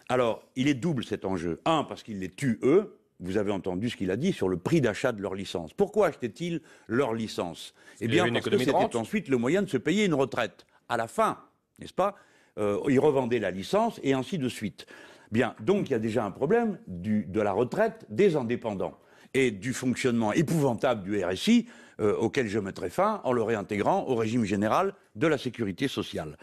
Alors, il est double cet enjeu. Un, parce qu'il les tue eux, vous avez entendu ce qu'il a dit sur le prix d'achat de leur licence. Pourquoi achetaient-ils leur licence Eh bien, parce que c'était ensuite le moyen de se payer une retraite. À la fin, n'est-ce pas euh, Ils revendaient la licence et ainsi de suite. Bien, donc il y a déjà un problème de la retraite des indépendants et du fonctionnement épouvantable du RSI euh, auquel je mettrai fin en le réintégrant au régime général de la sécurité sociale.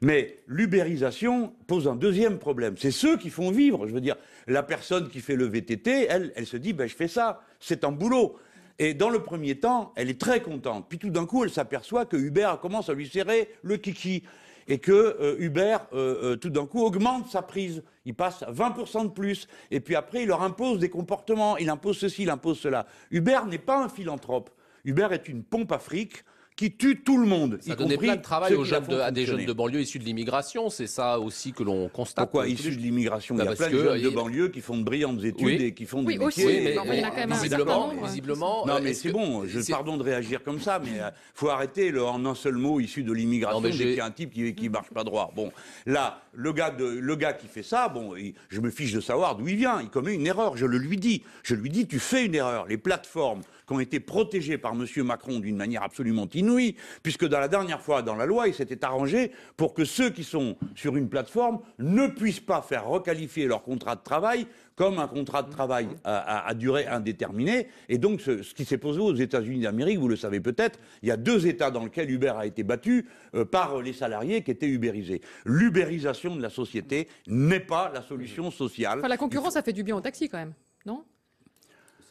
Mais l'ubérisation pose un deuxième problème. C'est ceux qui font vivre. Je veux dire, la personne qui fait le VTT, elle, elle se dit, ben, je fais ça, c'est un boulot. Et dans le premier temps, elle est très contente. Puis tout d'un coup, elle s'aperçoit que Uber commence à lui serrer le kiki et que Hubert, euh, euh, euh, tout d'un coup, augmente sa prise. Il passe à 20% de plus. Et puis après, il leur impose des comportements. Il impose ceci, il impose cela. Uber n'est pas un philanthrope. Uber est une pompe à fric qui tue tout le monde. Ça y donnait plein de travail aux jeunes de, à des jeunes de banlieue issus de l'immigration, c'est ça aussi que l'on constate. Pourquoi issus de l'immigration bah, Il y a plein de jeunes de banlieue qui font de brillantes études et qui font des oui, mais même visiblement, visiblement, Non, euh, mais c'est bon, je pardon de réagir comme ça, mais il euh, faut arrêter le, en un seul mot issu de l'immigration dès qu'il y a un type qui, qui marche pas droit. Bon, là, le gars, de, le gars qui fait ça, bon, je me fiche de savoir d'où il vient. Il commet une erreur, je le lui dis. Je lui dis, tu fais une erreur. Les plateformes qui ont été protégés par M. Macron d'une manière absolument inouïe, puisque dans la dernière fois, dans la loi, il s'était arrangé pour que ceux qui sont sur une plateforme ne puissent pas faire requalifier leur contrat de travail comme un contrat de travail à, durée indéterminée. Et donc, ce, qui s'est posé aux États-Unis d'Amérique, vous le savez peut-être, il y a deux États dans lesquels Uber a été battu euh, par les salariés qui étaient uberisés. L'ubérisation de la société n'est pas la solution sociale. la concurrence, a fait du bien au taxi quand même, non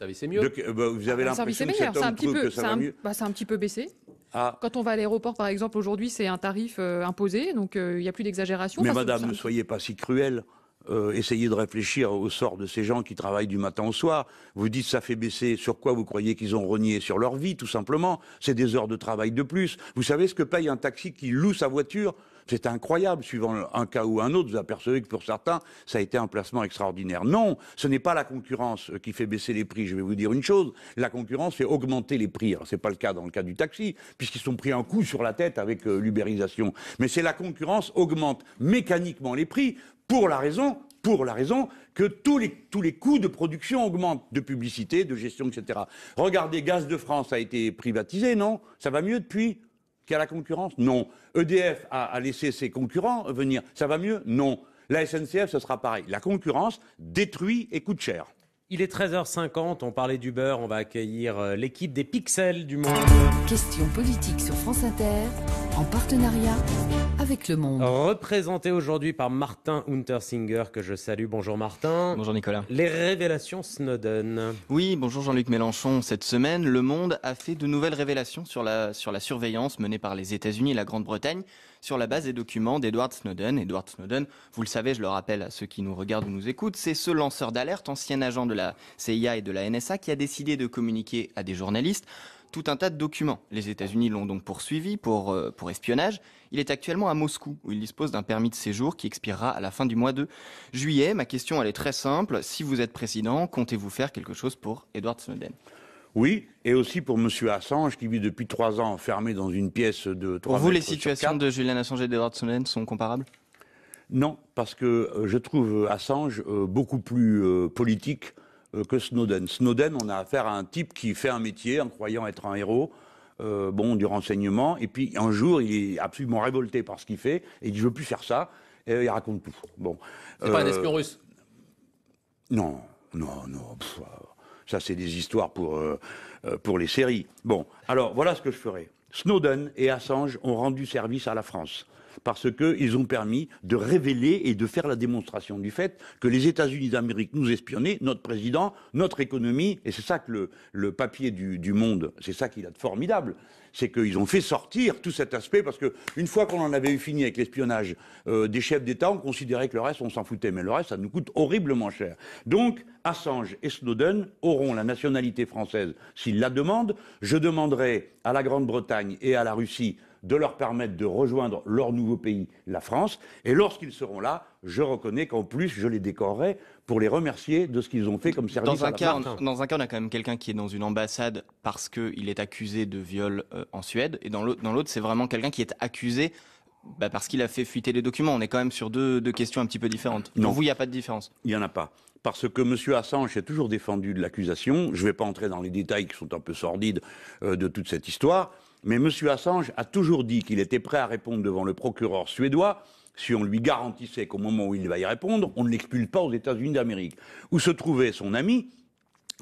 euh, bah, ah, service est mieux. vous avez un peu, c'est un petit peu baissé. Ah. Quand on va à l'aéroport, par exemple, aujourd'hui, c'est un tarif euh, imposé, donc euh, il n'y a plus d'exagération. Mais madame, ne soyez pas si cruelle. essayez de réfléchir au sort de ces gens qui travaillent du matin au soir. Vous dites ça fait baisser. Sur quoi vous croyez qu'ils ont renié Sur leur vie, tout simplement. C'est des heures de travail de plus. Vous savez ce que paye un taxi qui loue sa voiture c'est incroyable, suivant un cas ou un autre, vous apercevez que pour certains, ça a été un placement extraordinaire. Non, ce n'est pas la concurrence qui fait baisser les prix. Je vais vous dire une chose, la concurrence fait augmenter les prix. ce n'est pas le cas dans le cas du taxi, puisqu'ils sont pris un coup sur la tête avec euh, l'ubérisation. Mais c'est la concurrence augmente mécaniquement les prix pour la raison pour la raison que tous les, tous les coûts de production augmentent, de publicité, de gestion, etc. Regardez, Gaz de France a été privatisé, non Ça va mieux depuis à la concurrence Non. EDF a laissé ses concurrents venir. Ça va mieux Non. La SNCF, ce sera pareil. La concurrence détruit et coûte cher. Il est 13h50, on parlait du beurre, on va accueillir euh, l'équipe des Pixels du Monde. Question politique sur France Inter, en partenariat avec Le Monde. Représenté aujourd'hui par Martin Untersinger, que je salue. Bonjour Martin. Bonjour Nicolas. Les révélations Snowden. Oui, bonjour Jean-Luc Mélenchon. Cette semaine, Le Monde a fait de nouvelles révélations sur la, sur la surveillance menée par les États-Unis et la Grande-Bretagne sur la base des documents d'Edward Snowden. Edward Snowden, vous le savez, je le rappelle à ceux qui nous regardent ou nous écoutent, c'est ce lanceur d'alerte, ancien agent de la CIA et de la NSA, qui a décidé de communiquer à des journalistes tout un tas de documents. Les États-Unis l'ont donc poursuivi pour, euh, pour espionnage. Il est actuellement à Moscou, où il dispose d'un permis de séjour qui expirera à la fin du mois de juillet. Ma question, elle est très simple. Si vous êtes président, comptez-vous faire quelque chose pour Edward Snowden oui, et aussi pour M. Assange, qui vit depuis trois ans enfermé dans une pièce de trois Pour vous, les situations de Julian Assange et d'Edward Snowden sont comparables Non, parce que euh, je trouve euh, Assange euh, beaucoup plus politique que Snowden. Snowden, on a affaire à un type qui fait un métier en croyant être un héros. bon, du renseignement, et puis un jour, il est absolument révolté par ce qu'il fait, et il dit, je veux plus faire ça, et il raconte tout. Bon. C'est pas un espion russe Non, non, non. Ça, c'est des histoires pour, euh, euh, pour les séries. Bon, alors voilà ce que je ferai. Snowden et Assange ont rendu service à la France parce qu'ils ont permis de révéler et de faire la démonstration du fait que les États-Unis d'Amérique nous espionnaient, notre président, notre économie, et c'est ça que le, le papier du, du Monde, c'est ça qu'il a de formidable, c'est qu'ils ont fait sortir tout cet aspect parce qu'une fois qu'on en avait eu fini avec l'espionnage euh, des chefs d'État, on considérait que le reste, on s'en foutait, mais le reste, ça nous coûte horriblement cher. Donc, Assange et Snowden auront la nationalité française s'ils la demandent. Je demanderai à la Grande-Bretagne et à la Russie de leur permettre de rejoindre leur nouveau pays, la France. Et lorsqu'ils seront là, je reconnais qu'en plus, je les décorerai pour les remercier de ce qu'ils ont fait comme service dans un à cas, Dans un cas, on a quand même quelqu'un qui est dans une ambassade parce qu'il est accusé de viol euh, en Suède. Et dans l'autre, c'est vraiment quelqu'un qui est accusé bah, parce qu'il a fait fuiter les documents. On est quand même sur deux, questions un petit peu différentes. Non. Pour vous, il n'y a pas de différence Il n'y en a pas. Parce que M. Assange est toujours défendu de l'accusation. Je ne vais pas entrer dans les détails qui sont un peu sordides euh, de toute cette histoire mais M. Assange a toujours dit qu'il était prêt à répondre devant le procureur suédois si on lui garantissait qu'au moment où il va y répondre, on ne l'expulse pas aux États-Unis d'Amérique. Où se trouvait son ami,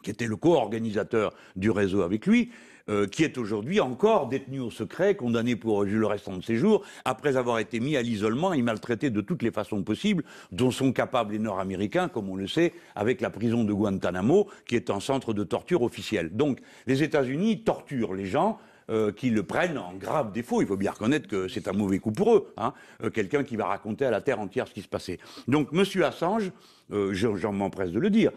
qui était le co-organisateur du réseau avec lui, euh, qui est aujourd'hui encore détenu au secret, condamné pour le restant de ses jours, après avoir été mis à l'isolement et maltraité de toutes les façons possibles, dont sont capables les Nord-Américains, comme on le sait, avec la prison de Guantanamo, qui est un centre de torture officiel. Donc, les États-Unis torturent les gens euh, qui le prennent en grave défaut. Il faut bien reconnaître que c'est un mauvais coup pour eux, hein, euh, quelqu'un qui va raconter à la terre entière ce qui se passait. Donc Monsieur Assange, euh, j'en m'empresse de le dire,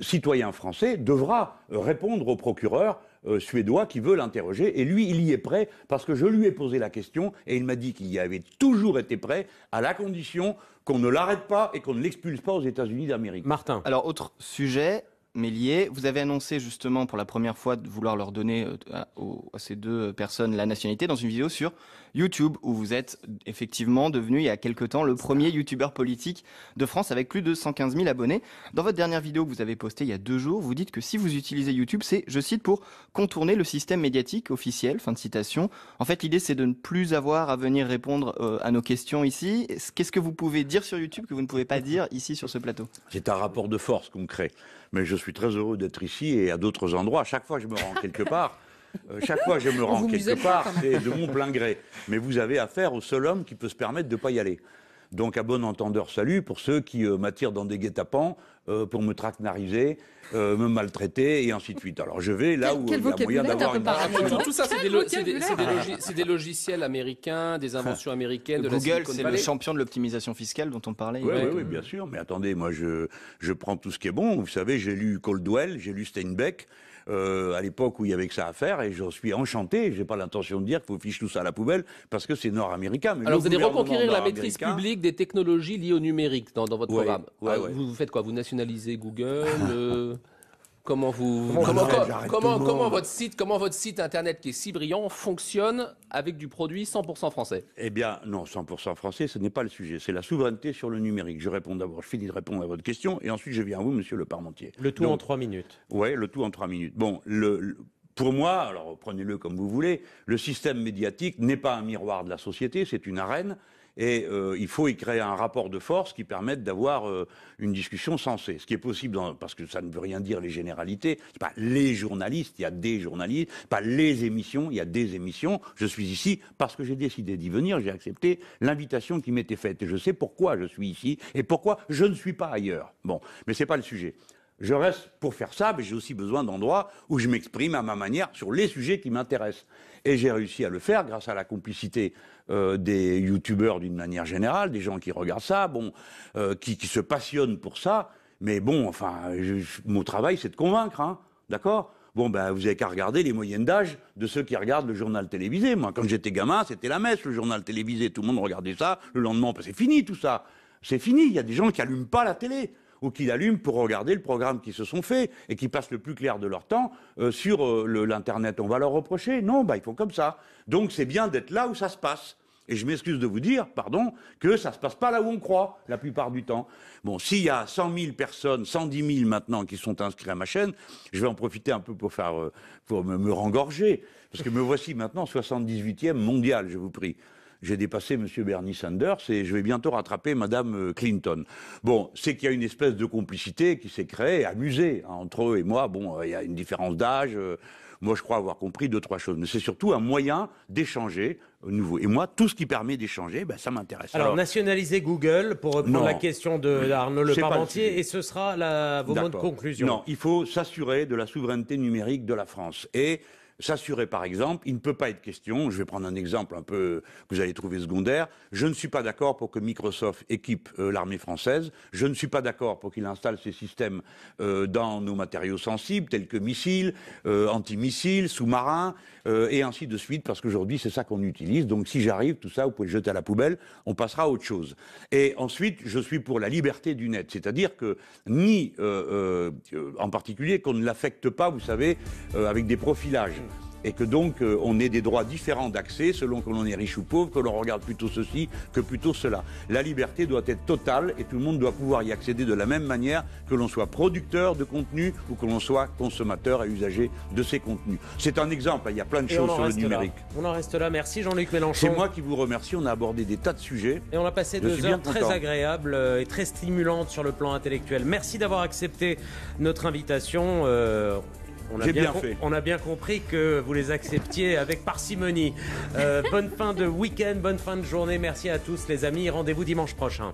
citoyen français, devra répondre au procureur suédois qui veut l'interroger. Et lui, il y est prêt parce que je lui ai posé la question et il m'a dit qu'il y avait toujours été prêt à la condition qu'on ne l'arrête pas et qu'on ne l'expulse pas aux États-Unis d'Amérique. Martin. Alors, autre sujet, Méliès, vous avez annoncé justement pour la première fois de vouloir leur donner euh, à, ces deux euh, personnes la nationalité dans une vidéo sur YouTube où vous êtes effectivement devenu il y a quelques temps le premier youtubeur politique de France avec plus de 115 000 abonnés. Dans votre dernière vidéo que vous avez postée il y a deux jours, vous dites que si vous utilisez YouTube, c'est, je cite, pour contourner le système médiatique officiel, fin de citation. En fait, l'idée c'est de ne plus avoir à venir répondre euh, à nos questions ici. Qu'est-ce que vous pouvez dire sur YouTube que vous ne pouvez pas dire ici sur ce plateau C'est un rapport de force concret. crée mais je suis très heureux d'être ici et à d'autres endroits. chaque fois, je me rends quelque part. Euh, chaque fois je me rends quelque part, c'est de mon plein gré. Mais vous avez affaire au seul homme qui peut se permettre de ne pas y aller. Donc à bon entendeur, salut pour ceux qui euh, m'attirent dans des guet-apens euh, pour me traquenariser, euh, me maltraiter et ainsi de suite. Alors je vais là où euh, il y a moyen d'avoir Tout, ça, c'est des, logiciels américains, des ah. inventions américaines. De Google, c'est le champion de l'optimisation fiscale dont on parlait. Oui, oui, oui, bien sûr. Mais attendez, moi, je, je prends tout ce qui est bon. Vous savez, j'ai lu Coldwell, j'ai lu Steinbeck. Euh, à l'époque où il y avait que ça à faire, et j'en suis enchanté. je n'ai pas l'intention de dire qu'il faut ficher tout ça à la poubelle parce que c'est nord-américain. Alors vous allez reconquérir la maîtrise publique des technologies liées au numérique dans, votre programme. Ah, vous, faites quoi Vous nationalisez Google [LAUGHS] euh, comment votre site, internet qui est si brillant fonctionne avec du produit 100% français Eh bien, non, 100% français, ce n'est pas le sujet. C'est la souveraineté sur le numérique. Je réponds d'abord, je finis de répondre à votre question, et ensuite je viens à vous, Monsieur Le Parmentier. Le tout en trois minutes. Oui, le tout en trois minutes. Bon, pour moi, alors prenez-le comme vous voulez, le système médiatique n'est pas un miroir de la société, c'est une arène. Et euh, il faut y créer un rapport de force qui permette d'avoir euh, une discussion sensée. Ce qui est possible, parce que ça ne veut rien dire les généralités. C'est pas les journalistes, il y a des journalistes. Pas les émissions, il y a des émissions. Je suis ici parce que j'ai décidé d'y venir. J'ai accepté l'invitation qui m'était faite. Et je sais pourquoi je suis ici et pourquoi je ne suis pas ailleurs. Bon, mais c'est pas le sujet je reste pour faire ça, mais j'ai aussi besoin d'endroits où je m'exprime à ma manière sur les sujets qui m'intéressent. Et j'ai réussi à le faire grâce à la complicité euh, des youtubeurs d'une manière générale, des gens qui regardent ça, bon, euh, qui, se passionnent pour ça. Mais bon, enfin, mon travail, c'est de convaincre, hein, d'accord Bon, ben, vous n'avez qu'à regarder les moyennes d'âge de ceux qui regardent le journal télévisé. Moi, quand j'étais gamin, c'était la messe, le journal télévisé. Tout le monde regardait ça. Le lendemain, ben, c'est fini tout ça. C'est fini. Il y a des gens qui n'allument pas la télé ou qui l'allument pour regarder le programme qu'ils se sont fait, et qui passent le plus clair de leur temps euh, sur euh, l'Internet. On va leur reprocher Non, bah, ils font comme ça. Donc c'est bien d'être là où ça se passe. Et je m'excuse de vous dire, pardon, que ça ne se passe pas là où on croit, la plupart du temps. Bon, s'il y a 100 000 personnes, 110 000 maintenant qui sont inscrits à ma chaîne, je vais en profiter un peu pour, faire, euh, pour me, me rengorger. Parce que me voici maintenant 78e mondial, je vous prie j'ai dépassé M. Bernie Sanders et je vais bientôt rattraper Mme euh, Clinton. Bon, c'est qu'il y a une espèce de complicité qui s'est créée, amusée, hein, entre eux et moi. Bon, euh, il y a une différence d'âge. Euh, moi, je crois avoir compris deux, trois choses. Mais c'est surtout un moyen d'échanger nouveau. Et moi, tout ce qui permet d'échanger, ben, ça m'intéresse. Alors, nationaliser Google, pour reprendre la question de Le Parmentier, et ce sera la, vos de conclusion. Non, il faut s'assurer de la souveraineté numérique de la France. Et s'assurer, par exemple, il ne peut pas être question, je vais prendre un exemple un peu que vous allez trouver secondaire, je ne suis pas d'accord pour que Microsoft équipe euh, l'armée française, je ne suis pas d'accord pour qu'il installe ses systèmes euh, dans nos matériaux sensibles, tels que missiles, euh, anti-missiles, sous-marins, et ainsi de suite, parce qu'aujourd'hui, c'est ça qu'on utilise. Donc, si j'arrive, tout ça, vous pouvez le jeter à la poubelle, on passera à autre chose. Et ensuite, je suis pour la liberté du net, c'est-à-dire que ni, en particulier, qu'on ne l'affecte pas, vous savez, avec des profilages et que donc euh, on ait des droits différents d'accès selon que l'on est riche ou pauvre, que l'on regarde plutôt ceci que plutôt cela. La liberté doit être totale et tout le monde doit pouvoir y accéder de la même manière que l'on soit producteur de contenu ou que l'on soit consommateur et usager de ces contenus. C'est un exemple, hein, il y a plein de choses sur le numérique. On en reste là, merci Jean-Luc Mélenchon. C'est moi qui vous remercie, on a abordé des tas de sujets. Et on a passé deux heures très agréables euh, et très stimulantes sur le plan intellectuel. Merci d'avoir accepté notre invitation. Euh, on a bien, fait. On a bien compris que vous les acceptiez avec parcimonie. Euh, bonne fin de week-end, bonne fin de journée. Merci à tous les amis. Rendez-vous dimanche prochain.